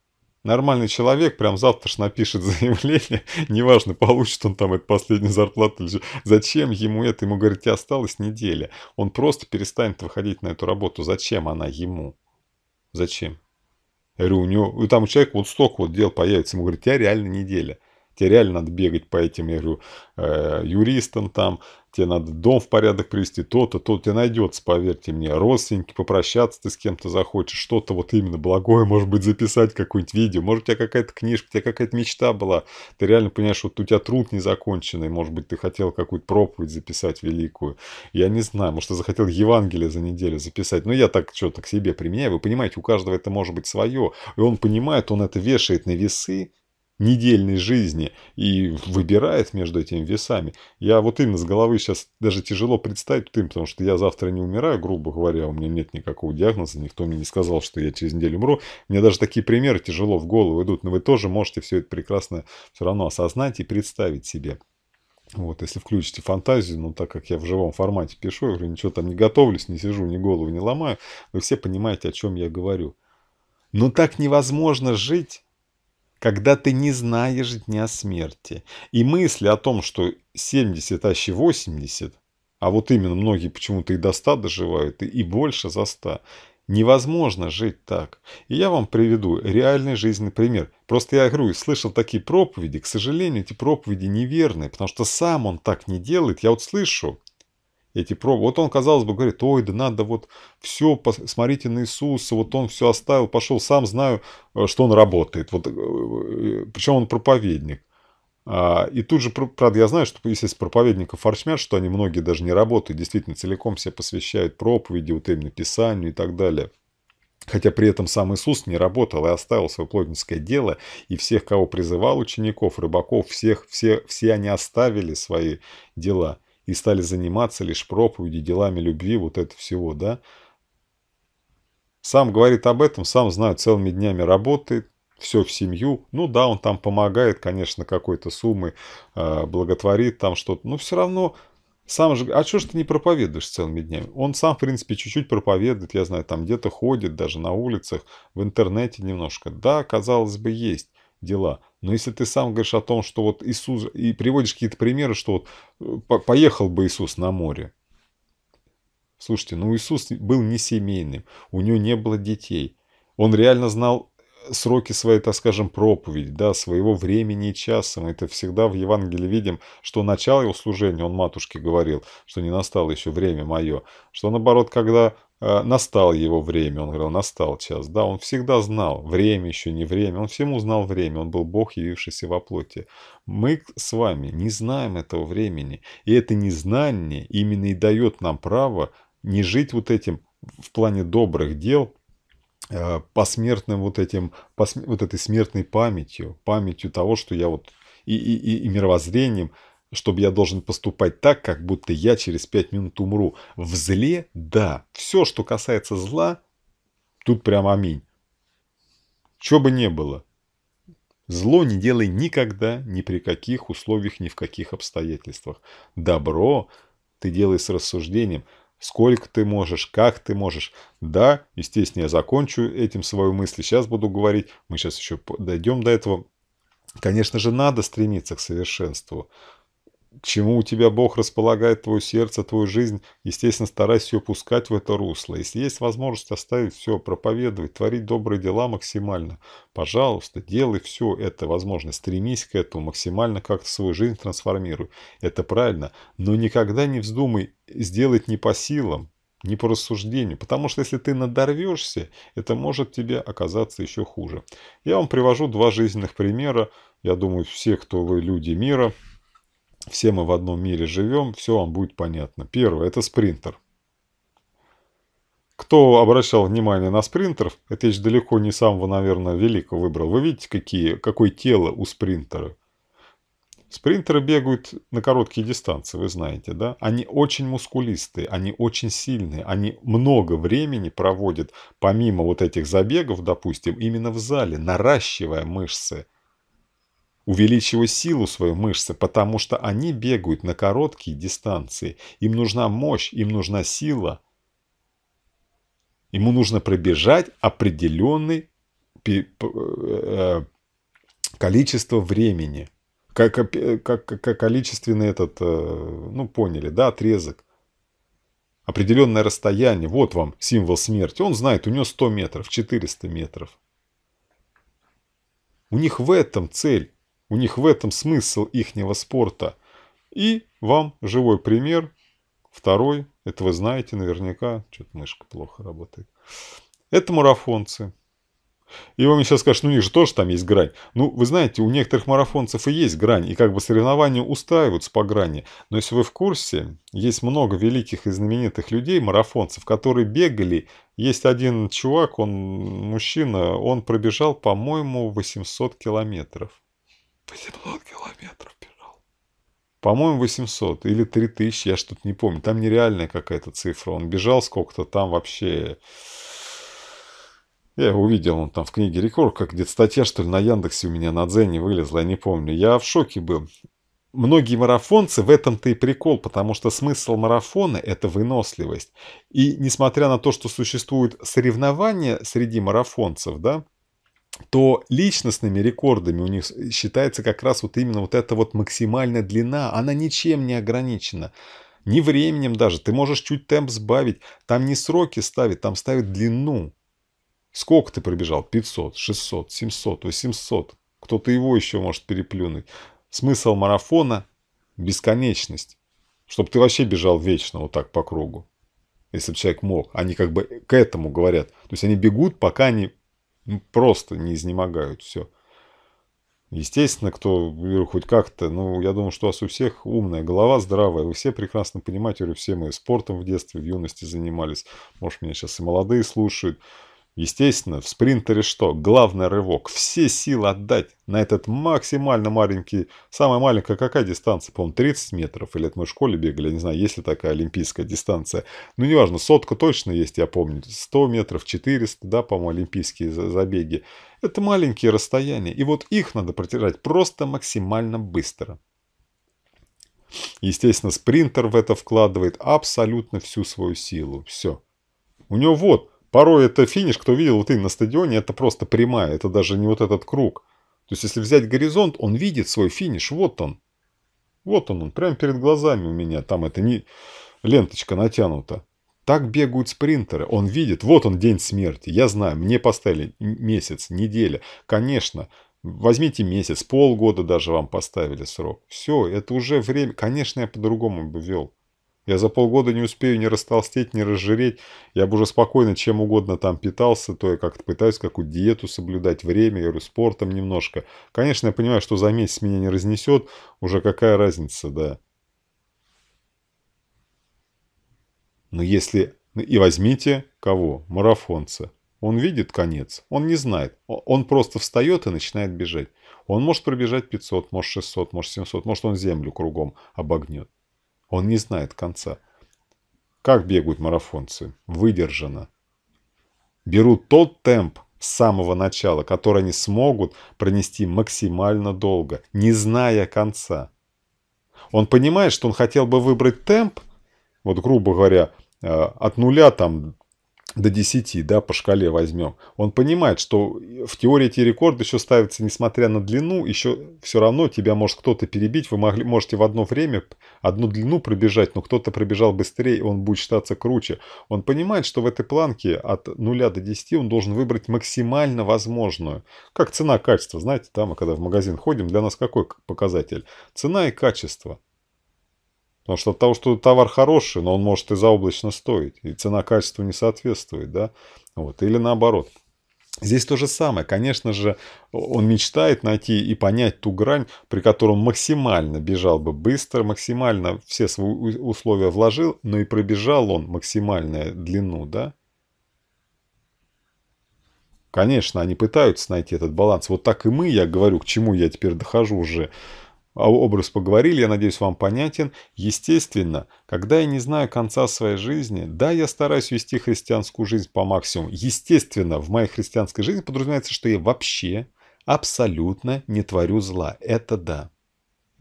Нормальный человек прям завтра ж напишет <laughs> заявление, неважно, получит он там эту последнюю зарплату или Зачем ему это? Ему, тебе осталась неделя. Он просто перестанет выходить на эту работу. Зачем она ему? Зачем? Я говорю, у него, и там у человека вот столько вот дел появится. Ему говорит, тебе реально неделя. Тебе реально надо бегать по этим, я говорю, э, юристам там, тебе надо дом в порядок привести, то-то, то тебе найдется, поверьте мне, родственники, попрощаться ты с кем-то захочешь, что-то вот именно благое, может быть, записать какое-нибудь видео, может, у тебя какая-то книжка, у тебя какая-то мечта была, ты реально понимаешь, вот у тебя труд незаконченный, может быть, ты хотел какую-то проповедь записать великую, я не знаю, может, ты захотел Евангелие за неделю записать, но ну, я так что-то к себе применяю, вы понимаете, у каждого это может быть свое, и он понимает, он это вешает на весы, недельной жизни и выбирает между этими весами. Я вот именно с головы сейчас даже тяжело представить им, потому что я завтра не умираю, грубо говоря, у меня нет никакого диагноза, никто мне не сказал, что я через неделю умру. Мне даже такие примеры тяжело в голову идут, но вы тоже можете все это прекрасно все равно осознать и представить себе. Вот, если включите фантазию, ну, так как я в живом формате пишу, я говорю, ничего там не готовлюсь, не сижу, ни голову не ломаю, вы все понимаете, о чем я говорю. Но так невозможно жить, когда ты не знаешь дня смерти. И мысли о том, что 70, аще 80, а вот именно многие почему-то и до 100 доживают, и, и больше за 100, невозможно жить так. И я вам приведу реальный жизненный пример. Просто я говорю, слышал такие проповеди, к сожалению, эти проповеди неверные, потому что сам он так не делает. Я вот слышу, эти пробы. Вот он, казалось бы, говорит, ой, да надо вот все, посмотрите на Иисуса, вот он все оставил, пошел, сам знаю, э, что он работает. Вот, э, э, причем он проповедник. А, и тут же, правда, я знаю, что если с проповедников форшмят, что они многие даже не работают, действительно целиком все посвящают проповеди, вот именно Писанию и так далее. Хотя при этом сам Иисус не работал и оставил свое плотницкое дело, и всех, кого призывал учеников, рыбаков, всех, все, все они оставили свои дела – и стали заниматься лишь проповеди делами любви, вот это всего, да. Сам говорит об этом, сам знаю, целыми днями работает, все в семью. Ну да, он там помогает, конечно, какой-то суммы, а, благотворит там что-то, но все равно сам же, а что ж ты не проповедуешь целыми днями? Он сам, в принципе, чуть-чуть проповедует, я знаю, там где-то ходит, даже на улицах, в интернете немножко. Да, казалось бы, есть дела. Но если ты сам говоришь о том, что вот Иисус, и приводишь какие-то примеры, что вот э, поехал бы Иисус на море. Слушайте, ну Иисус был не семейным, у него не было детей. Он реально знал э, сроки своей, так скажем, проповеди, да, своего времени и часа. Мы это всегда в Евангелии видим, что начало его служения, он матушке говорил, что не настало еще время мое. Что наоборот, когда а, настал его время, он говорил, настал час, да, он всегда знал, время еще не время, он всему знал время, он был Бог, явившийся во плоти. Мы с вами не знаем этого времени, и это незнание именно и дает нам право не жить вот этим в плане добрых дел, а, посмертным вот этим, посм... вот этой смертной памятью, памятью того, что я вот и, и, и мировоззрением, чтобы я должен поступать так, как будто я через пять минут умру. В зле – да. Все, что касается зла, тут прям аминь. Чего бы не было. Зло не делай никогда, ни при каких условиях, ни в каких обстоятельствах. Добро ты делай с рассуждением. Сколько ты можешь, как ты можешь. Да, естественно, я закончу этим свою мысль. Сейчас буду говорить. Мы сейчас еще дойдем до этого. Конечно же, надо стремиться к совершенству чему у тебя Бог располагает твое сердце, твою жизнь, естественно, старайся ее пускать в это русло. Если есть возможность оставить все, проповедовать, творить добрые дела максимально, пожалуйста, делай все это возможно. Стремись к этому, максимально как-то свою жизнь трансформируй. Это правильно. Но никогда не вздумай сделать не по силам, не по рассуждению. Потому что если ты надорвешься, это может тебе оказаться еще хуже. Я вам привожу два жизненных примера. Я думаю, все, кто вы люди мира, все мы в одном мире живем, все вам будет понятно. Первое – это спринтер. Кто обращал внимание на спринтеров, это еще далеко не самого, наверное, великого выбрал. Вы видите, какие, какое тело у спринтера? Спринтеры бегают на короткие дистанции, вы знаете, да? Они очень мускулистые, они очень сильные, они много времени проводят, помимо вот этих забегов, допустим, именно в зале, наращивая мышцы – увеличивай силу своей мышцы, потому что они бегают на короткие дистанции. Им нужна мощь, им нужна сила. Ему нужно пробежать определенный э, э, количество времени. Э, как, как, как количественный этот, ну поняли, да, отрезок. Определенное расстояние. Вот вам символ смерти. Он знает, у него 100 метров, 400 метров. У них в этом цель. У них в этом смысл ихнего спорта. И вам живой пример. Второй, это вы знаете наверняка. Что-то мышка плохо работает. Это марафонцы. И вы мне сейчас скажете, ну у них же тоже там есть грань. Ну, вы знаете, у некоторых марафонцев и есть грань, и как бы соревнования устраиваются по грани. Но если вы в курсе, есть много великих и знаменитых людей, марафонцев, которые бегали. Есть один чувак, он мужчина, он пробежал, по-моему, 800 километров. 800 километров бежал. По-моему, 800 или 3000, я что-то не помню. Там нереальная какая-то цифра. Он бежал сколько-то там вообще... Я его увидел, он там в книге рекорд, как где-то статья, что ли, на Яндексе у меня на Дзене вылезла, я не помню. Я в шоке был. Многие марафонцы, в этом-то и прикол, потому что смысл марафона – это выносливость. И несмотря на то, что существуют соревнования среди марафонцев, да, то личностными рекордами у них считается как раз вот именно вот эта вот максимальная длина. Она ничем не ограничена. Ни временем даже. Ты можешь чуть темп сбавить. Там не сроки ставят, там ставят длину. Сколько ты пробежал? 500, 600, 700, 800. Кто-то его еще может переплюнуть. Смысл марафона – бесконечность. Чтобы ты вообще бежал вечно вот так по кругу. Если бы человек мог. Они как бы к этому говорят. То есть они бегут, пока они ну, просто не изнемогают, все. Естественно, кто хоть как-то, ну, я думаю, что у вас у всех умная голова, здравая, вы все прекрасно понимаете, все мы спортом в детстве, в юности занимались, может, меня сейчас и молодые слушают, Естественно, в спринтере что? Главный рывок. Все силы отдать на этот максимально маленький, самая маленькая какая дистанция? По-моему, 30 метров. Или это мы в школе бегали, я не знаю, есть ли такая олимпийская дистанция. Ну, неважно, сотка точно есть, я помню. 100 метров, 400, да, по-моему, олимпийские забеги. Это маленькие расстояния. И вот их надо протирать просто максимально быстро. Естественно, спринтер в это вкладывает абсолютно всю свою силу. Все. У него вот Порой это финиш, кто видел ты на стадионе, это просто прямая, это даже не вот этот круг. То есть если взять горизонт, он видит свой финиш, вот он. Вот он, он прямо перед глазами у меня, там это не ленточка натянута. Так бегают спринтеры, он видит, вот он день смерти, я знаю, мне поставили месяц, неделя, конечно, возьмите месяц, полгода даже вам поставили срок. Все, это уже время, конечно, я по-другому бы вел. Я за полгода не успею ни растолстеть, ни разжиреть. Я бы уже спокойно чем угодно там питался, то я как-то пытаюсь какую-то диету соблюдать, время, я говорю, спортом немножко. Конечно, я понимаю, что за месяц меня не разнесет, уже какая разница, да. Но если... Ну, и возьмите кого? Марафонца. Он видит конец, он не знает. Он просто встает и начинает бежать. Он может пробежать 500, может 600, может 700, может он землю кругом обогнет. Он не знает конца. Как бегают марафонцы? Выдержано. Берут тот темп с самого начала, который они смогут пронести максимально долго, не зная конца. Он понимает, что он хотел бы выбрать темп, вот грубо говоря, э, от нуля там до 10, да, по шкале возьмем, он понимает, что в теории эти рекорды еще ставятся, несмотря на длину, еще все равно тебя может кто-то перебить, вы могли, можете в одно время одну длину пробежать, но кто-то пробежал быстрее, он будет считаться круче. Он понимает, что в этой планке от 0 до 10 он должен выбрать максимально возможную. Как цена-качество, знаете, там, когда в магазин ходим, для нас какой показатель? Цена и качество. Потому что от того, что товар хороший, но он может и заоблачно стоить, и цена качеству не соответствует, да, вот, или наоборот. Здесь то же самое. Конечно же, он мечтает найти и понять ту грань, при которой он максимально бежал бы быстро, максимально все свои условия вложил, но и пробежал он максимальную длину, да? Конечно, они пытаются найти этот баланс. Вот так и мы, я говорю, к чему я теперь дохожу уже а образ поговорили, я надеюсь, вам понятен. Естественно, когда я не знаю конца своей жизни, да, я стараюсь вести христианскую жизнь по максимуму. Естественно, в моей христианской жизни подразумевается, что я вообще абсолютно не творю зла. Это да.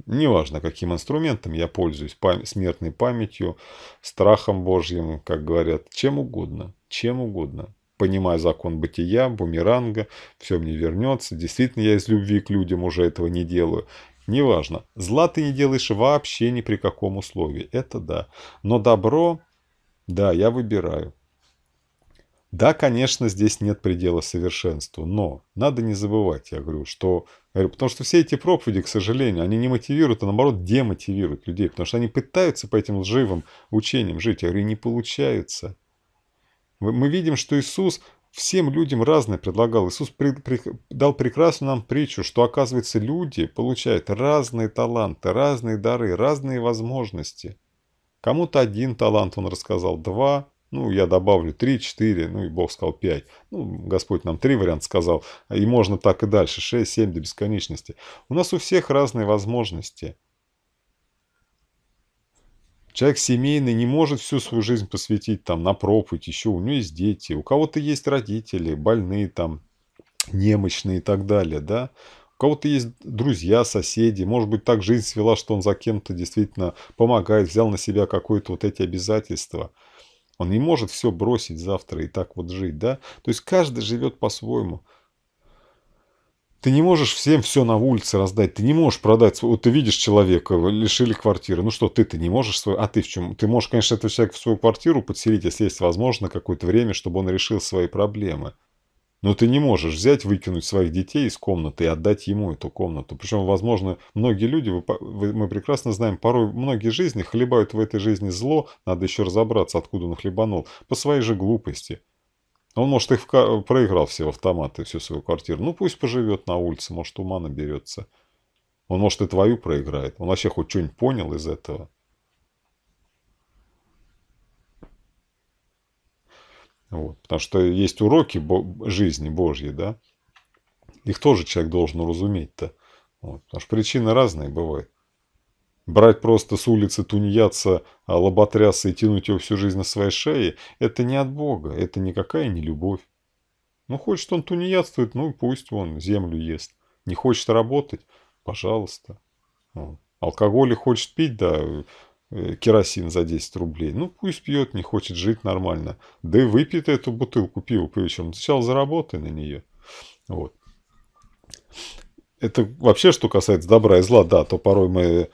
Неважно, каким инструментом я пользуюсь, пам смертной памятью, страхом Божьим, как говорят, чем угодно, чем угодно понимаю закон бытия, бумеранга, все мне вернется. Действительно, я из любви к людям уже этого не делаю. Неважно. Зла ты не делаешь вообще ни при каком условии. Это да. Но добро, да, я выбираю. Да, конечно, здесь нет предела совершенству, но надо не забывать, я говорю, что... говорю, потому что все эти проповеди, к сожалению, они не мотивируют, а наоборот демотивируют людей, потому что они пытаются по этим лживым учениям жить, я говорю, не получается. Мы видим, что Иисус Всем людям разное предлагал. Иисус при, при, дал прекрасную нам притчу, что, оказывается, люди получают разные таланты, разные дары, разные возможности. Кому-то один талант он рассказал, два, ну, я добавлю три, четыре, ну, и Бог сказал пять. Ну, Господь нам три варианта сказал, и можно так и дальше, шесть, семь до бесконечности. У нас у всех разные возможности. Человек семейный не может всю свою жизнь посвятить там на проповедь, еще у него есть дети, у кого-то есть родители, больные там, немощные и так далее, да. У кого-то есть друзья, соседи, может быть, так жизнь свела, что он за кем-то действительно помогает, взял на себя какое-то вот эти обязательства. Он не может все бросить завтра и так вот жить, да? То есть каждый живет по-своему. Ты не можешь всем все на улице раздать, ты не можешь продать. Вот ты видишь человека, лишили квартиры. Ну что, ты-то не можешь свою... А ты в чем? Ты можешь, конечно, этого человека в свою квартиру подселить, если есть возможно какое-то время, чтобы он решил свои проблемы. Но ты не можешь взять, выкинуть своих детей из комнаты и отдать ему эту комнату. Причем, возможно, многие люди, мы прекрасно знаем, порой многие жизни хлебают в этой жизни зло, надо еще разобраться, откуда он хлебанул, по своей же глупости. Ну, он, может, их проиграл все в автоматы, всю свою квартиру. Ну, пусть поживет на улице, может, ума наберется. Он, может, и твою проиграет. Он вообще хоть что-нибудь понял из этого. Вот. Потому что есть уроки бо жизни Божьей, да? Их тоже человек должен уразуметь-то. Вот. Потому что причины разные бывают. Брать просто с улицы тунеядца, а лоботряса и тянуть его всю жизнь на своей шее – это не от Бога, это никакая не любовь. Ну, хочет он тунеядствует, ну пусть он землю ест. Не хочет работать – пожалуйста. Алкоголь и хочет пить, да, э, керосин за 10 рублей. Ну, пусть пьет, не хочет жить нормально. Да и выпьет эту бутылку пива по вечерам. Сначала заработай на нее. Вот. Это вообще, что касается добра и зла, да, то порой мы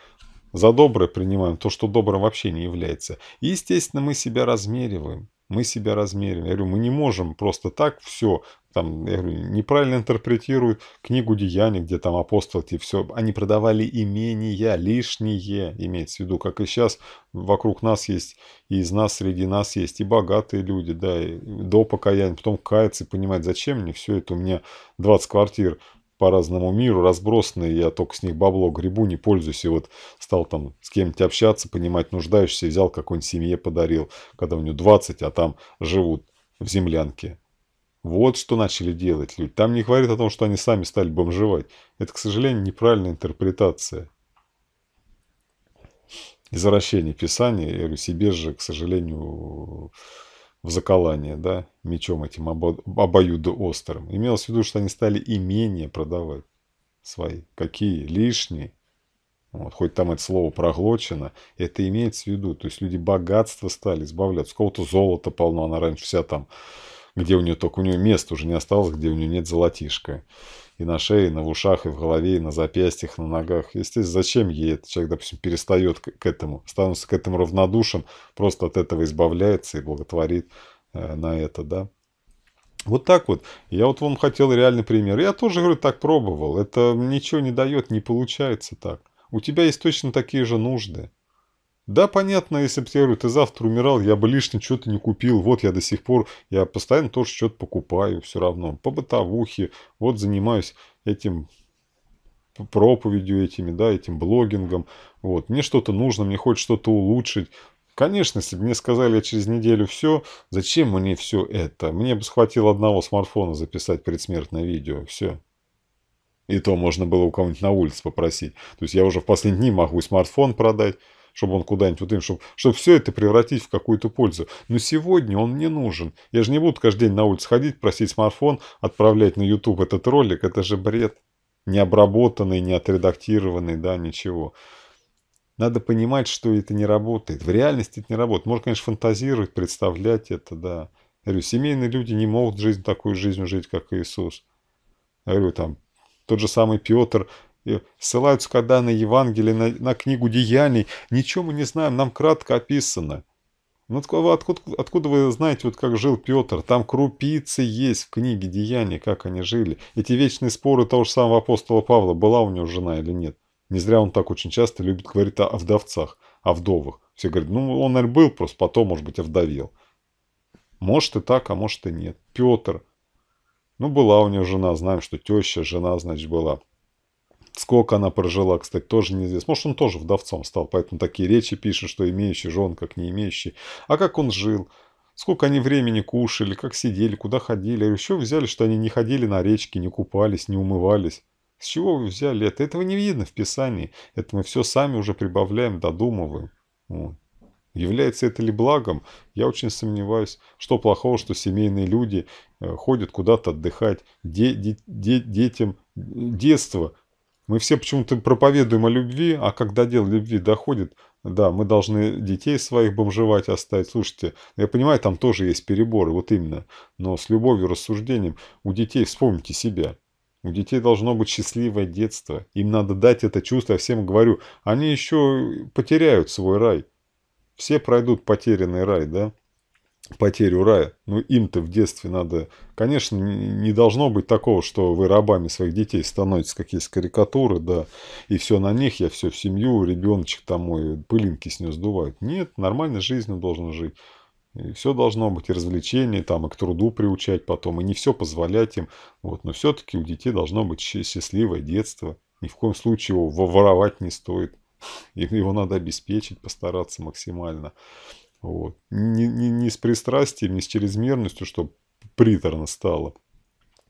за доброе принимаем то, что добрым вообще не является. И, естественно, мы себя размериваем. Мы себя размериваем. Я говорю, мы не можем просто так все, там, я говорю, неправильно интерпретирую книгу Деяний, где там апостолы и все. Они продавали имения, лишние, имеется в виду, как и сейчас вокруг нас есть, и из нас, среди нас есть и богатые люди, да, и до покаяния, потом каяться и понимать, зачем мне все это, у меня 20 квартир, по разному миру, разбросанные, я только с них бабло грибу, не пользуюсь, и вот стал там с кем-нибудь общаться, понимать нуждающийся, взял какой-нибудь семье подарил, когда у него 20, а там живут в землянке. Вот что начали делать люди. Там не говорит о том, что они сами стали бомжевать. Это, к сожалению, неправильная интерпретация. Извращение Писания, я говорю, себе же, к сожалению, в заколание, да, мечом этим обо, обоюдо острым. Имелось в виду, что они стали и менее продавать свои. Какие? Лишние. Вот, хоть там это слово проглочено, это имеется в виду. То есть люди богатства стали избавляться. Кого-то золота полно, она раньше вся там, где у нее только у нее места уже не осталось, где у нее нет золотишка и на шее, и на ушах, и в голове, и на запястьях, и на ногах. Естественно, зачем ей это? Человек, допустим, перестает к этому, становится к этому равнодушен, просто от этого избавляется и благотворит э, на это, да. Вот так вот. Я вот вам хотел реальный пример. Я тоже, говорю, так пробовал. Это ничего не дает, не получается так. У тебя есть точно такие же нужды. Да, понятно, если бы я говорю, ты завтра умирал, я бы лишнее что-то не купил. Вот я до сих пор, я постоянно тоже что-то покупаю все равно. По бытовухе, вот занимаюсь этим проповедью этими, да, этим блогингом. Вот, мне что-то нужно, мне хоть что-то улучшить. Конечно, если бы мне сказали через неделю все, зачем мне все это? Мне бы схватило одного смартфона записать предсмертное видео, все. И то можно было у кого-нибудь на улице попросить. То есть я уже в последние дни могу смартфон продать чтобы он куда-нибудь вот им, чтобы, чтобы все это превратить в какую-то пользу. Но сегодня он мне нужен. Я же не буду каждый день на улицу ходить, просить смартфон, отправлять на YouTube этот ролик. Это же бред. Не обработанный, не отредактированный, да, ничего. Надо понимать, что это не работает. В реальности это не работает. Можно, конечно, фантазировать, представлять это, да. Я говорю, семейные люди не могут жизнь такую жизнь жить, как Иисус. Я говорю, там, тот же самый Петр Э, ссылаются когда на Евангелие, на, на книгу деяний. Ничего мы не знаем, нам кратко описано. Ну, откуда, откуда вы знаете, вот как жил Петр? Там крупицы есть в книге деяний, как они жили. Эти вечные споры того же самого апостола Павла, была у него жена или нет. Не зря он так очень часто любит говорить о вдовцах, о вдовах. Все говорят, ну, он, наверное, был просто, потом, может быть, овдовел. Может и так, а может и нет. Петр. Ну, была у него жена, знаем, что теща, жена, значит, была. Сколько она прожила, кстати, тоже неизвестно. Может, он тоже вдовцом стал, поэтому такие речи пишет, что имеющий жен, как не имеющий. А как он жил? Сколько они времени кушали, как сидели, куда ходили. А еще взяли, что они не ходили на речки, не купались, не умывались. С чего вы взяли это? Этого не видно в Писании. Это мы все сами уже прибавляем, додумываем. Вот. Является это ли благом? Я очень сомневаюсь. Что плохого, что семейные люди э, ходят куда-то отдыхать. Де де де детям э, детство мы все почему-то проповедуем о любви, а когда дело любви доходит, да, мы должны детей своих бомжевать оставить. Слушайте, я понимаю, там тоже есть переборы, вот именно. Но с любовью, рассуждением у детей вспомните себя. У детей должно быть счастливое детство. Им надо дать это чувство. Я всем говорю, они еще потеряют свой рай. Все пройдут потерянный рай, да? потерю рая. Ну, им-то в детстве надо... Конечно, не должно быть такого, что вы рабами своих детей становитесь, как есть карикатуры, да, и все на них, я все в семью, ребеночек там мой, пылинки с нее сдувают. Нет, нормальной жизнью должен жить. И все должно быть, и развлечения, там, и к труду приучать потом, и не все позволять им. Вот. Но все-таки у детей должно быть счастливое детство. Ни в коем случае его воровать не стоит. <laughs> Его надо обеспечить, постараться максимально. Вот. Не, не, не с пристрастием, не с чрезмерностью, чтобы приторно стало.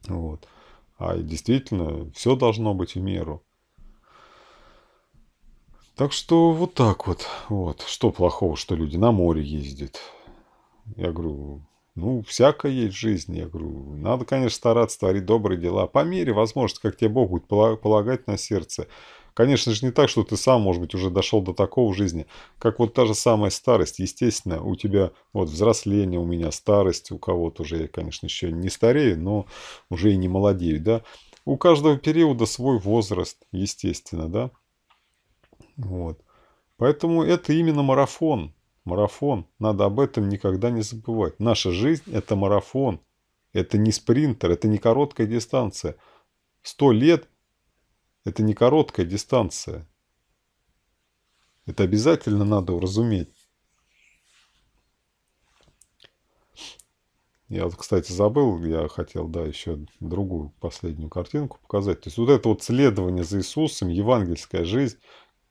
Вот. А действительно, все должно быть в меру. Так что вот так вот. вот. Что плохого, что люди на море ездят? Я говорю, ну, всякая есть жизнь, Я говорю, надо, конечно, стараться творить добрые дела. По мере возможности, как тебе Бог будет полагать на сердце. Конечно же, не так, что ты сам, может быть, уже дошел до такого в жизни, как вот та же самая старость. Естественно, у тебя вот взросление, у меня старость, у кого-то уже я, конечно, еще не старею, но уже и не молодею, да. У каждого периода свой возраст, естественно, да. Вот. Поэтому это именно марафон. Марафон. Надо об этом никогда не забывать. Наша жизнь – это марафон. Это не спринтер, это не короткая дистанция. Сто лет это не короткая дистанция. Это обязательно надо уразуметь. Я вот, кстати, забыл, я хотел, да, еще другую последнюю картинку показать. То есть вот это вот следование за Иисусом, евангельская жизнь,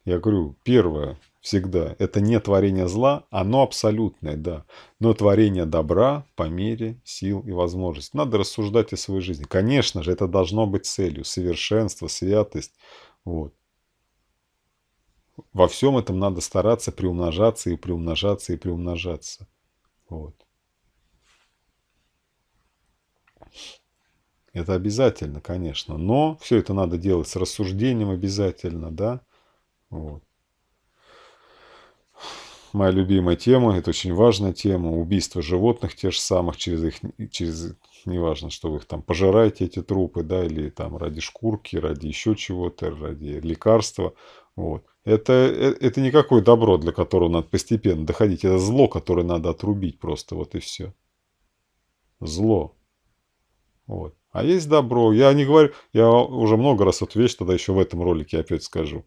я говорю, первое, всегда. Это не творение зла, оно абсолютное, да. Но творение добра по мере сил и возможностей. Надо рассуждать о своей жизни. Конечно же, это должно быть целью. Совершенство, святость. Вот. Во всем этом надо стараться приумножаться и приумножаться и приумножаться. Вот. Это обязательно, конечно. Но все это надо делать с рассуждением обязательно, да. Вот моя любимая тема, это очень важная тема, убийство животных тех же самых, через их, через, неважно, что вы их там пожираете, эти трупы, да, или там ради шкурки, ради еще чего-то, ради лекарства, вот. Это, э, это никакое добро, для которого надо постепенно доходить, это зло, которое надо отрубить просто, вот и все. Зло. Вот. А есть добро. Я не говорю, я уже много раз вот вещь тогда еще в этом ролике опять скажу.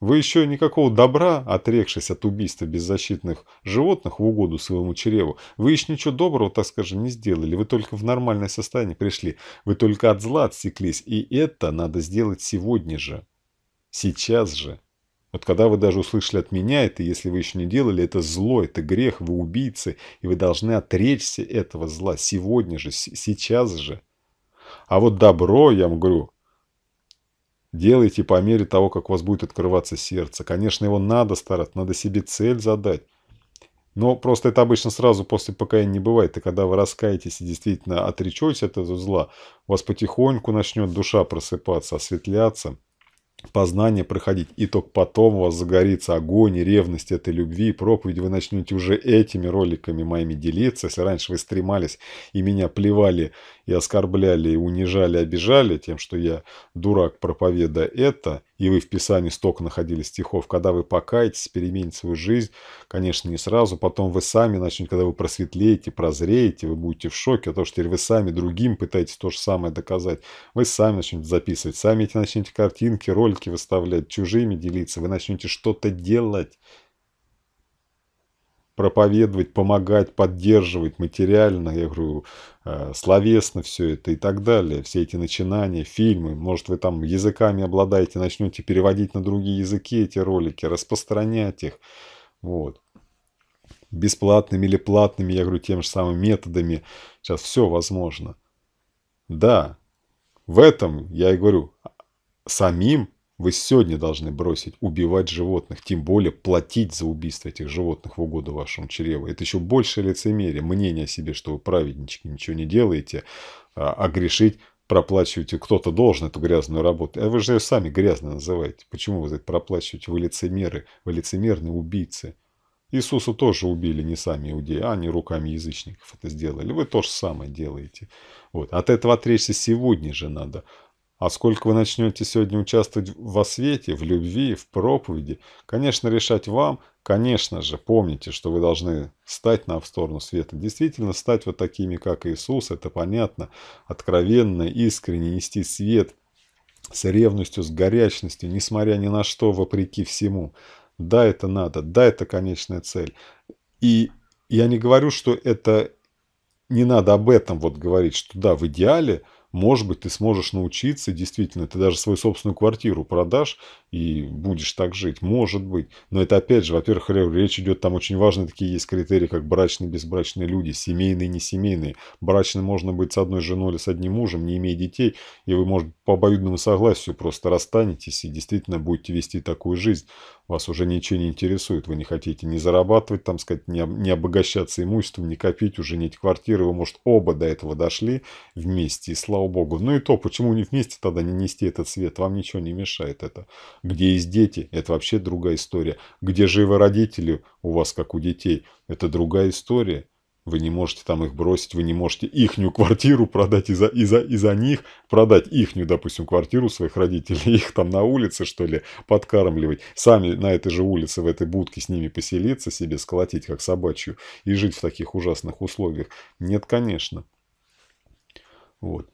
Вы еще никакого добра, отрекшись от убийства беззащитных животных в угоду своему чреву, вы еще ничего доброго, так скажем, не сделали. Вы только в нормальное состояние пришли. Вы только от зла отсеклись. И это надо сделать сегодня же. Сейчас же. Вот когда вы даже услышали от меня это, если вы еще не делали, это зло, это грех, вы убийцы, и вы должны отречься этого зла сегодня же, сейчас же. А вот добро, я вам говорю, Делайте по мере того, как у вас будет открываться сердце. Конечно, его надо стараться, надо себе цель задать. Но просто это обычно сразу после покаяния не бывает. И когда вы раскаетесь и действительно отречетесь от этого зла, у вас потихоньку начнет душа просыпаться, осветляться, познание проходить. И только потом у вас загорится огонь и ревность этой любви и проповедь. Вы начнете уже этими роликами моими делиться. Если раньше вы стремались и меня плевали и оскорбляли, и унижали, обижали тем, что я дурак, проповеда это, и вы в Писании столько находили стихов, когда вы покаетесь, перемените свою жизнь, конечно, не сразу, потом вы сами начнете, когда вы просветлеете, прозреете, вы будете в шоке, потому что теперь вы сами другим пытаетесь то же самое доказать, вы сами начнете записывать, сами эти начнете картинки, ролики выставлять, чужими делиться, вы начнете что-то делать, проповедовать, помогать, поддерживать материально, я говорю, э, словесно все это и так далее. Все эти начинания, фильмы, может вы там языками обладаете, начнете переводить на другие языки эти ролики, распространять их. Вот. Бесплатными или платными, я говорю, тем же самым методами. Сейчас все возможно. Да, в этом, я и говорю, а, самим вы сегодня должны бросить убивать животных, тем более платить за убийство этих животных в угоду вашему чреву. Это еще большее лицемерие, мнение о себе, что вы праведнички, ничего не делаете, а, а грешить проплачиваете, кто-то должен эту грязную работу. А вы же ее сами грязно называете. Почему вы это проплачиваете? Вы лицемеры, вы лицемерные убийцы. Иисуса тоже убили не сами иудеи, а они руками язычников это сделали. Вы то же самое делаете. Вот. От этого отречься сегодня же надо. А сколько вы начнете сегодня участвовать во свете, в любви, в проповеди, конечно, решать вам, конечно же, помните, что вы должны стать на сторону света, действительно стать вот такими, как Иисус, это понятно, откровенно, искренне нести свет с ревностью, с горячностью, несмотря ни на что, вопреки всему. Да, это надо, да, это конечная цель. И я не говорю, что это не надо об этом вот говорить, что да, в идеале – может быть, ты сможешь научиться, действительно, ты даже свою собственную квартиру продашь и будешь так жить. Может быть. Но это опять же, во-первых, речь идет, там очень важные такие есть критерии, как брачные, безбрачные люди, семейные, несемейные. Брачные можно быть с одной женой или с одним мужем, не имея детей, и вы, может, по обоюдному согласию просто расстанетесь и действительно будете вести такую жизнь. Вас уже ничего не интересует, вы не хотите не зарабатывать, там сказать, не, не обогащаться имуществом, не копить, уже нет квартиры, вы, может, оба до этого дошли вместе, и слава богу. Ну и то, почему не вместе тогда не нести этот свет, вам ничего не мешает это. Где есть дети, это вообще другая история. Где живы родители у вас, как у детей, это другая история. Вы не можете там их бросить, вы не можете ихнюю квартиру продать из за, из за, и за них, продать ихнюю, допустим, квартиру своих родителей, <laughs> их там на улице, что ли, подкармливать, сами на этой же улице, в этой будке с ними поселиться, себе сколотить, как собачью, и жить в таких ужасных условиях. Нет, конечно. Вот.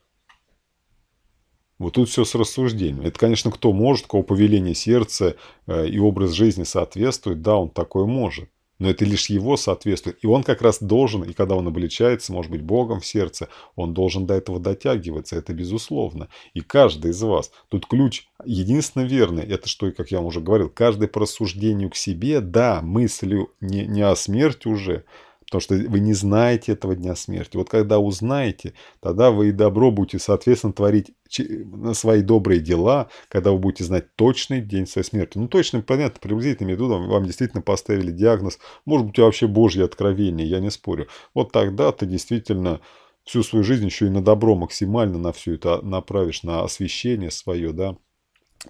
Вот тут все с рассуждением. Это, конечно, кто может, у кого повеление сердца э, и образ жизни соответствует, да, он такой может но это лишь его соответствует. И он как раз должен, и когда он обличается, может быть, Богом в сердце, он должен до этого дотягиваться, это безусловно. И каждый из вас. Тут ключ единственно верный, это что, как я вам уже говорил, каждый по рассуждению к себе, да, мыслью не, не о смерти уже, Потому что вы не знаете этого дня смерти. Вот когда узнаете, тогда вы и добро будете, соответственно, творить э, свои добрые дела, когда вы будете знать точный день своей смерти. Ну, точно, понятно, приблизительно имею в вам действительно поставили диагноз. Может быть, вообще божье откровение, я не спорю. Вот тогда ты действительно всю свою жизнь еще и на добро максимально на все это направишь, на освещение свое, да,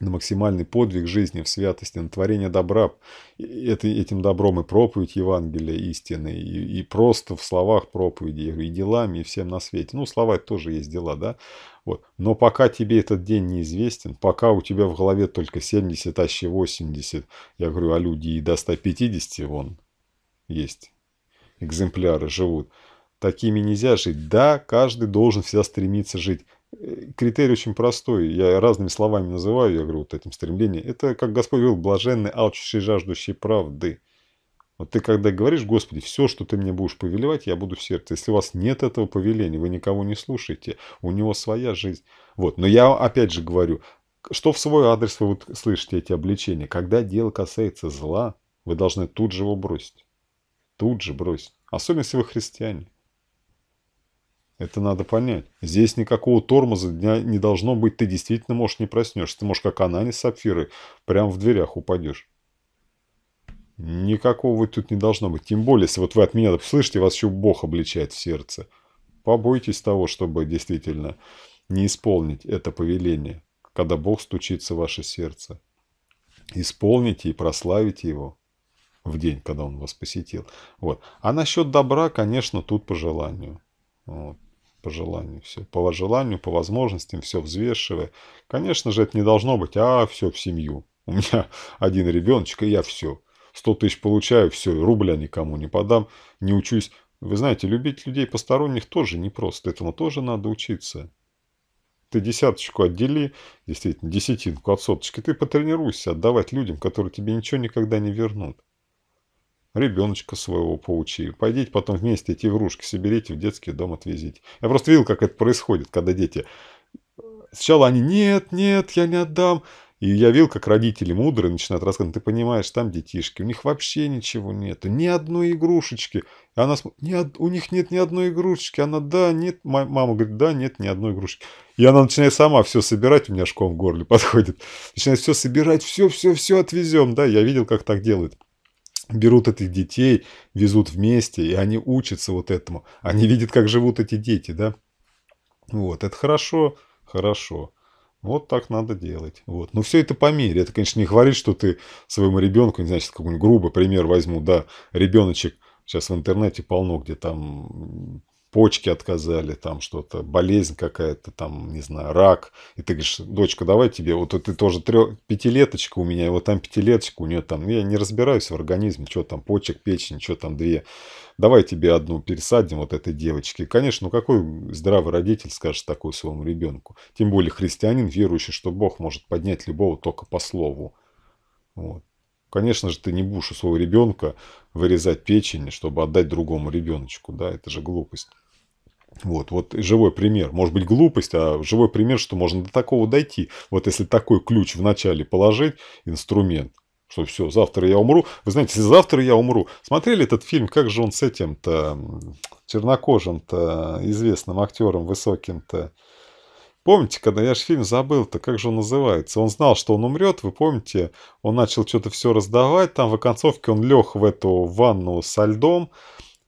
на максимальный подвиг жизни в святости, на творение добра, это, этим добром и проповедь Евангелия истины, и, и просто в словах проповеди, и делами, и всем на свете. Ну, слова тоже есть дела, да? Вот. Но пока тебе этот день неизвестен, пока у тебя в голове только 70, аще 80, я говорю, а люди и до 150 вон есть, экземпляры живут. Такими нельзя жить. Да, каждый должен всегда стремиться жить Э, критерий очень простой. Я разными словами называю, я говорю, вот этим стремлением. Это, как Господь говорил, блаженный, алчущий, жаждущий правды. Вот ты когда говоришь, Господи, все, что ты мне будешь повелевать, я буду в сердце. Если у вас нет этого повеления, вы никого не слушаете, у него своя жизнь. Вот. Но я опять же говорю, что в свой адрес вы вот слышите эти обличения? Когда дело касается зла, вы должны тут же его бросить. Тут же бросить. Особенно, если вы христиане. Это надо понять. Здесь никакого тормоза дня не должно быть. Ты действительно, можешь не проснешься. Ты, можешь как Анани с Сапфирой, прямо в дверях упадешь. Никакого тут не должно быть. Тем более, если вот вы от меня слышите, вас еще Бог обличает в сердце. Побойтесь того, чтобы действительно не исполнить это повеление, когда Бог стучится в ваше сердце. Исполните и прославите Его в день, когда Он вас посетил. Вот. А насчет добра, конечно, тут по желанию. Вот по желанию. Все по желанию, по возможностям, все взвешивая. Конечно же, это не должно быть, а все в семью. У меня <laughs> один ребеночек, и я все. Сто тысяч получаю, все, рубля никому не подам, не учусь. Вы знаете, любить людей посторонних тоже непросто, этому тоже надо учиться. Ты десяточку отдели, действительно, десятинку от соточки, ты потренируйся отдавать людям, которые тебе ничего никогда не вернут ребеночка своего поучи. Пойдите потом вместе эти игрушки соберите, в детский дом отвезите. Я просто видел, как это происходит, когда дети... Сначала они «нет, нет, я не отдам». И я видел, как родители мудрые начинают рассказывать, ты понимаешь, там детишки, у них вообще ничего нет, ни одной игрушечки. И она смотрит, ни, у них нет ни одной игрушечки. Она, да, нет, мама говорит, да, нет ни одной игрушечки. И она начинает сама все собирать, у меня шком в горле <laughs> подходит. Начинает все собирать, все, все, все отвезем, да, я видел, как так делают берут этих детей, везут вместе, и они учатся вот этому. Они видят, как живут эти дети, да? Вот, это хорошо, хорошо. Вот так надо делать. Вот. Но ну, все это по мере. Это, конечно, не говорит, что ты своему ребенку, не значит, какой-нибудь грубый пример возьму, да, ребеночек, сейчас в интернете полно, где там почки отказали, там что-то, болезнь какая-то, там, не знаю, рак. И ты говоришь, дочка, давай тебе, вот ты тоже трех, пятилеточка у меня, и вот там пятилеточка, у нее там, ну, я не разбираюсь в организме, что там, почек, печень, что там, две. Давай тебе одну пересадим вот этой девочке. конечно, ну какой здравый родитель скажет такое своему ребенку? Тем более христианин, верующий, что Бог может поднять любого только по слову. Вот. Конечно же, ты не будешь у своего ребенка вырезать печень, чтобы отдать другому ребеночку, да, это же глупость. Вот, вот живой пример. Может быть, глупость, а живой пример, что можно до такого дойти. Вот если такой ключ в начале положить, инструмент, что все, завтра я умру. Вы знаете, если завтра я умру. Смотрели этот фильм, как же он с этим-то чернокожим-то э, известным актером высоким-то. Помните, когда я же фильм забыл-то, как же он называется? Он знал, что он умрет, вы помните, он начал что-то все раздавать, там в оконцовке он лег в эту ванну со льдом,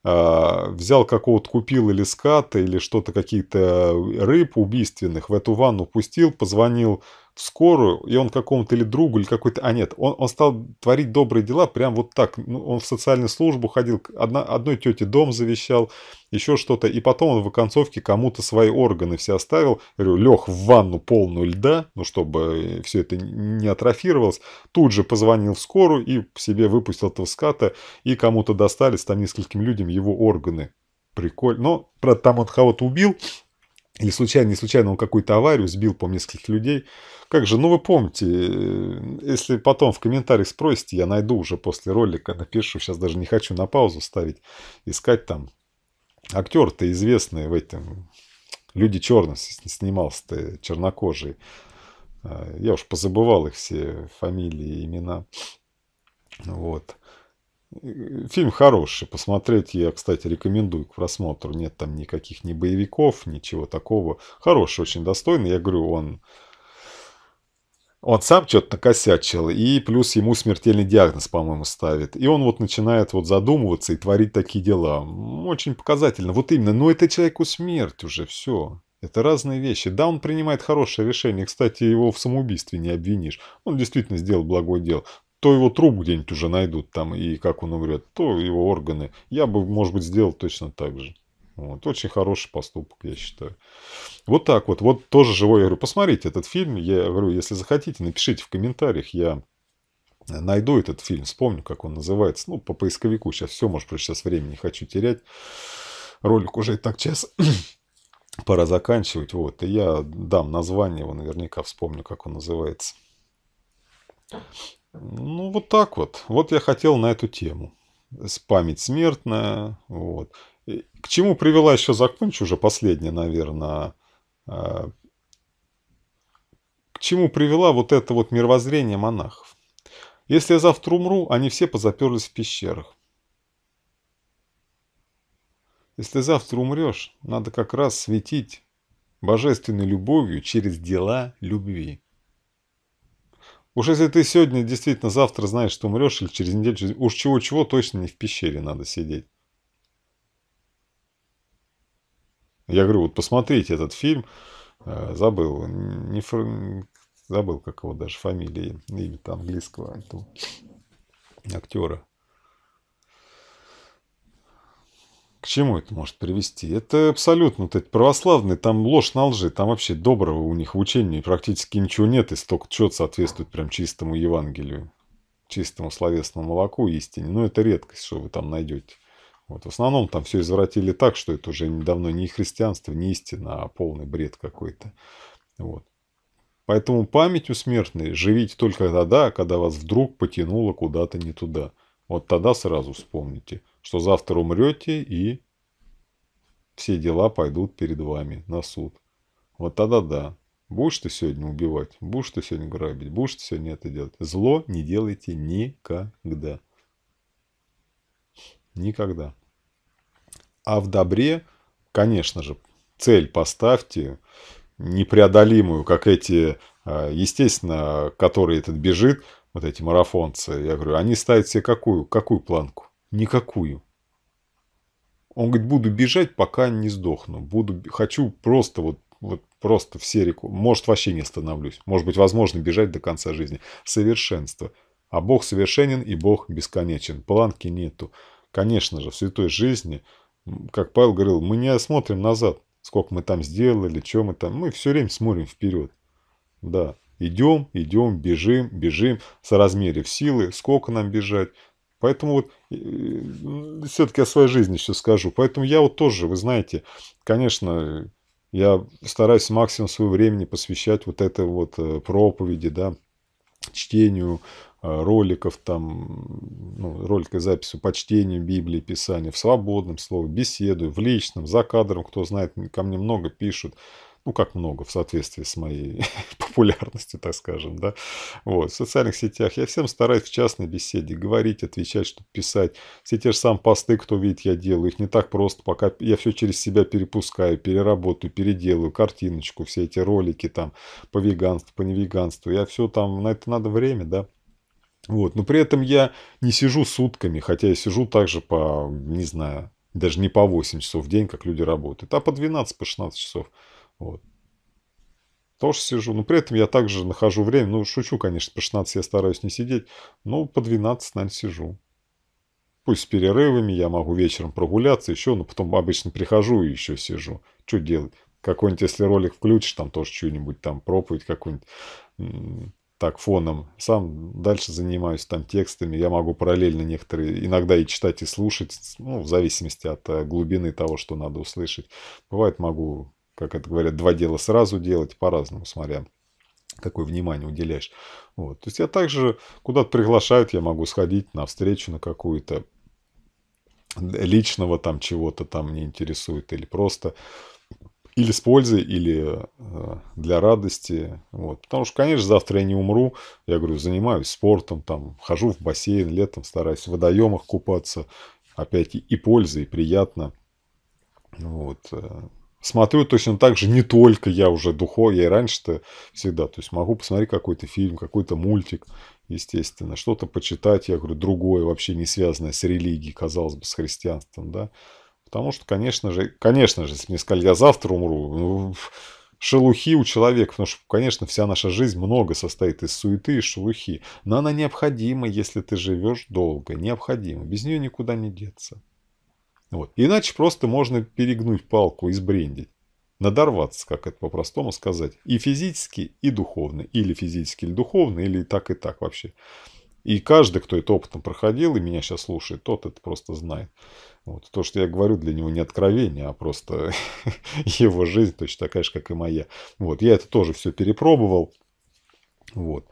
а, взял какого-то, купил или скат или что-то, какие-то э, рыб убийственных, в эту ванну пустил, позвонил в скорую, и он какому-то или другу, или какой-то... А нет, он, он стал творить добрые дела прям вот так. Ну, он в социальную службу ходил, одна, одной тете дом завещал, еще что-то. И потом он в оконцовке кому-то свои органы все оставил. Я говорю, лег в ванну полную льда, ну, чтобы э, все это не атрофировалось. Тут же позвонил в скорую и себе выпустил этого ската. И кому-то достались там нескольким людям его органы. Прикольно. Но, правда, там он кого-то убил, или случайно, не случайно он какую-то аварию сбил, по нескольких людей. Как же, ну вы помните, э, если потом в комментариях спросите, я найду уже после ролика, напишу, сейчас даже не хочу на паузу ставить, искать там. Актер-то известный в этом, люди черные снимался-то, чернокожий. А, я уж позабывал их все фамилии, имена. Вот. Фильм хороший, посмотреть я, кстати, рекомендую к просмотру. Нет там никаких ни боевиков, ничего такого. Хороший, очень достойный. Я говорю, он, он сам что-то накосячил. И плюс ему смертельный диагноз, по-моему, ставит. И он вот начинает вот задумываться и творить такие дела. Очень показательно. Вот именно. Но ну, это человеку смерть уже, все. Это разные вещи. Да, он принимает хорошее решение. Кстати, его в самоубийстве не обвинишь. Он действительно сделал благое дело то его труп где-нибудь уже найдут там, и как он умрет, то его органы. Я бы, может быть, сделал точно так же. Вот. Очень хороший поступок, я считаю. Вот так вот. Вот тоже живой. Я говорю, посмотрите этот фильм. Я говорю, если захотите, напишите в комментариях. Я найду этот фильм, вспомню, как он называется. Ну, по поисковику. Сейчас все, может, просто сейчас времени не хочу терять. Ролик уже и так час. <coughs> Пора заканчивать. Вот. И я дам название его, наверняка вспомню, как он называется. Ну, вот так вот. Вот я хотел на эту тему. Память смертная. Вот. к чему привела еще закончу, уже последняя, наверное. А, к чему привела вот это вот мировоззрение монахов. Если я завтра умру, они все позаперлись в пещерах. Если завтра умрешь, надо как раз светить божественной любовью через дела любви. Уж если ты сегодня действительно завтра знаешь, что умрешь, или через неделю, через... уж чего-чего точно не в пещере надо сидеть. Я говорю, вот посмотрите этот фильм, э, забыл, не фр... забыл, как его даже фамилии, имя то английского этого актера. чему это может привести? Это абсолютно вот эти православные, там ложь на лжи, там вообще доброго у них в учении практически ничего нет, и столько чего соответствует прям чистому Евангелию, чистому словесному молоку истине. Но ну, это редкость, что вы там найдете. Вот, в основном там все извратили так, что это уже недавно не христианство, не истина, а полный бред какой-то. Вот. Поэтому память у смертной живите только тогда, когда вас вдруг потянуло куда-то не туда. Вот тогда сразу вспомните, что завтра умрете и все дела пойдут перед вами на суд. Вот тогда да. Будешь ты сегодня убивать, будешь ты сегодня грабить, будешь ты сегодня это делать. Зло не делайте никогда. Никогда. А в добре, конечно же, цель поставьте непреодолимую, как эти, а, естественно, которые этот бежит, вот эти марафонцы, я говорю, они ставят себе какую, какую планку? Никакую. Он говорит, буду бежать, пока не сдохну. Буду, хочу просто вот, вот просто в серику. Может, вообще не остановлюсь. Может быть, возможно бежать до конца жизни. Совершенство. А Бог совершенен и Бог бесконечен. Планки нету. Конечно же, в святой жизни, как Павел говорил, мы не смотрим назад, сколько мы там сделали, что мы там. Мы все время смотрим вперед. Да. Идем, идем, бежим, бежим, соразмерив силы, сколько нам бежать. Поэтому вот э, все-таки о своей жизни еще скажу. Поэтому я вот тоже, вы знаете, конечно, я стараюсь максимум своего времени посвящать вот этой вот э, проповеди, да, чтению э, роликов, там, ну, ролика записи по чтению Библии, Писания, в свободном слове, беседую, в личном, за кадром, кто знает, ко мне много пишут ну как много, в соответствии с моей <laughs> популярностью, так скажем, да, вот, в социальных сетях. Я всем стараюсь в частной беседе говорить, отвечать, что писать. Все те же самые посты, кто видит, я делаю, их не так просто, пока я все через себя перепускаю, переработаю, переделаю, картиночку, все эти ролики там по веганству, по невеганству, я все там, на это надо время, да, вот, но при этом я не сижу сутками, хотя я сижу также по, не знаю, даже не по 8 часов в день, как люди работают, а по 12, по 16 часов. Вот. Тоже сижу, но ну, при этом я также нахожу время, ну шучу, конечно, по 16 я стараюсь не сидеть, но ну, по 12, наверное, сижу. Пусть с перерывами, я могу вечером прогуляться еще, но потом обычно прихожу и еще сижу. Что делать? Какой-нибудь, если ролик включишь, там тоже что-нибудь, там проповедь какую-нибудь, так фоном. Сам дальше занимаюсь там текстами. Я могу параллельно некоторые иногда и читать, и слушать, ну, в зависимости от э, глубины того, что надо услышать. Бывает, могу как это говорят, два дела сразу делать, по-разному, смотря какое внимание уделяешь. Вот. То есть я также куда-то приглашают, я могу сходить на встречу на какую-то э, личного там чего-то там не интересует или просто или с пользой, или э, для радости. Вот. Потому что, конечно, завтра я не умру. Я говорю, занимаюсь спортом, там, хожу в бассейн летом, стараюсь в водоемах купаться. Опять-таки и польза, и приятно. Вот. Э, смотрю точно так же, не только я уже духов, я и раньше-то всегда, то есть могу посмотреть какой-то фильм, какой-то мультик, естественно, что-то почитать, я говорю, другое, вообще не связанное с религией, казалось бы, с христианством, да, потому что, конечно же, конечно же, если мне сказали, я завтра умру, ну, шелухи у человека, потому что, конечно, вся наша жизнь много состоит из суеты и шелухи, но она необходима, если ты живешь долго, необходима, без нее никуда не деться. Вот. Иначе просто можно перегнуть палку и сбрендить. Надорваться, как это по-простому сказать. И физически, и духовно. Или физически, или духовно, или и так, и так вообще. И каждый, кто это опытом проходил и меня сейчас слушает, тот это просто знает. Вот. То, что я говорю, для него не откровение, а просто <laughs> его жизнь точно такая же, как и моя. Вот. Я это тоже все перепробовал. Вот.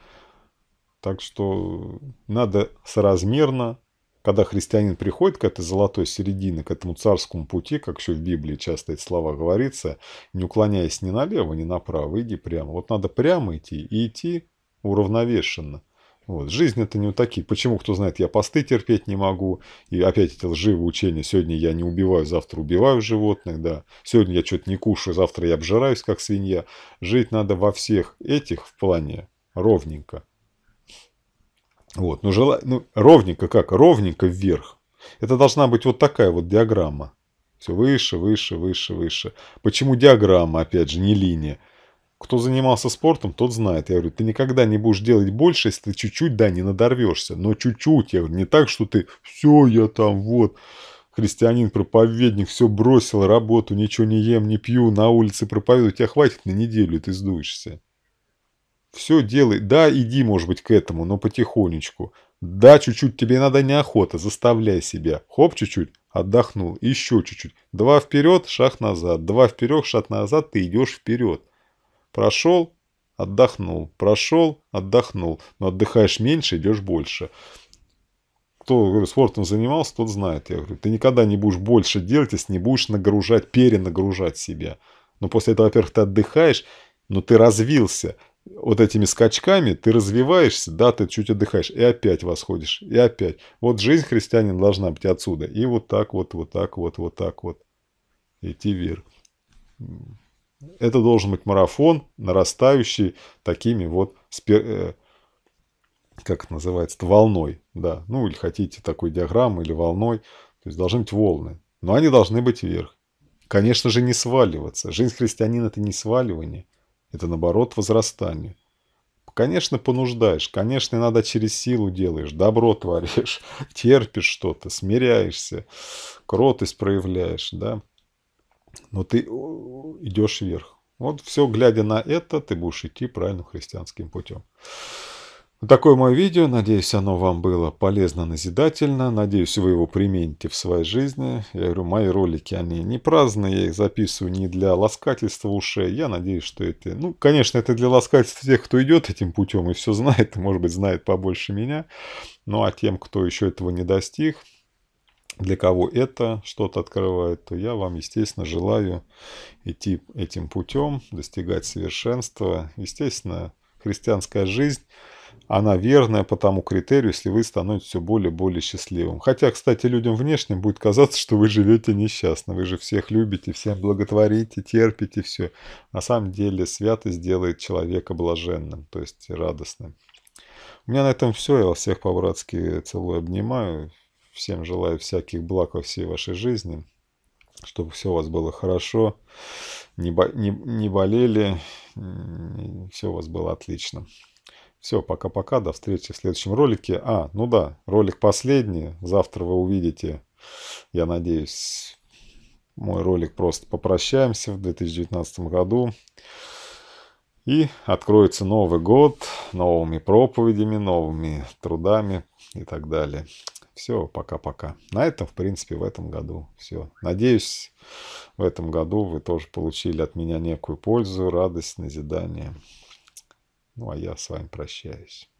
Так что надо соразмерно когда христианин приходит к этой золотой середине, к этому царскому пути, как еще в Библии часто эти слова говорится, не уклоняясь ни налево, ни направо, иди прямо. Вот надо прямо идти и идти уравновешенно. Вот. Жизнь это не вот такие. Почему, кто знает, я посты терпеть не могу. И опять эти лживые учения. Сегодня я не убиваю, завтра убиваю животных. Да. Сегодня я что-то не кушаю, завтра я обжираюсь, как свинья. Жить надо во всех этих в плане ровненько. Вот, ну, жел... ну, ровненько как? Ровненько вверх. Это должна быть вот такая вот диаграмма. Все выше, выше, выше, выше. Почему диаграмма, опять же, не линия? Кто занимался спортом, тот знает. Я говорю, ты никогда не будешь делать больше, если ты чуть-чуть, да, не надорвешься. Но чуть-чуть, я говорю, не так, что ты, все, я там, вот, христианин, проповедник, все бросил, работу, ничего не ем, не пью, на улице проповедую. Тебя хватит на неделю, ты сдуешься. Все делай, да, иди, может быть, к этому, но потихонечку. Да, чуть-чуть, тебе надо неохота, заставляй себя. Хоп, чуть-чуть, отдохнул, еще чуть-чуть. Два вперед, шаг назад, два вперед, шаг назад, ты идешь вперед. Прошел, отдохнул, прошел, отдохнул. Но отдыхаешь меньше, идешь больше. Кто говорю, спортом занимался, тот знает. Я говорю, ты никогда не будешь больше делать, если не будешь нагружать, перенагружать себя. Но после этого, во-первых, ты отдыхаешь, но ты развился вот этими скачками ты развиваешься, да, ты чуть отдыхаешь, и опять восходишь, и опять. Вот жизнь христианин должна быть отсюда. И вот так вот, вот так вот, вот так вот. Идти вверх. Это должен быть марафон, нарастающий такими вот, спир... Э, как это называется, волной, да. Ну, или хотите такой диаграммой или волной. То есть должны быть волны. Но они должны быть вверх. Конечно же, не сваливаться. Жизнь христианина – это не сваливание – это, наоборот, возрастание. Конечно, понуждаешь, конечно, надо через силу делаешь, добро творишь, <laughs> терпишь что-то, смиряешься, кротость проявляешь, да. Но ты идешь вверх. Вот все, глядя на это, ты будешь идти правильным христианским путем. Такое мое видео. Надеюсь, оно вам было полезно, назидательно. Надеюсь, вы его примените в своей жизни. Я говорю, мои ролики, они не праздные. Я их записываю не для ласкательства ушей. Я надеюсь, что это... Ну, конечно, это для ласкательства тех, кто идет этим путем и все знает. И, <laughs> может быть, знает побольше меня. Ну, а тем, кто еще этого не достиг, для кого это что-то открывает, то я вам, естественно, желаю идти этим путем, достигать совершенства. Естественно, христианская жизнь – она верная по тому критерию, если вы становитесь все более и более счастливым. Хотя, кстати, людям внешним будет казаться, что вы живете несчастно. Вы же всех любите, всем благотворите, терпите все. На самом деле святость делает человека блаженным, то есть радостным. У меня на этом все. Я вас всех по-братски целую, обнимаю. Всем желаю всяких благ во всей вашей жизни. Чтобы все у вас было хорошо, не, бо не, не болели, все у вас было отлично. Все, пока-пока, до встречи в следующем ролике. А, ну да, ролик последний, завтра вы увидите, я надеюсь, мой ролик просто попрощаемся в 2019 году. И откроется Новый год новыми проповедями, новыми трудами и так далее. Все, пока-пока. На этом, в принципе, в этом году все. Надеюсь, в этом году вы тоже получили от меня некую пользу, радость, назидание. Ну а я с вами прощаюсь.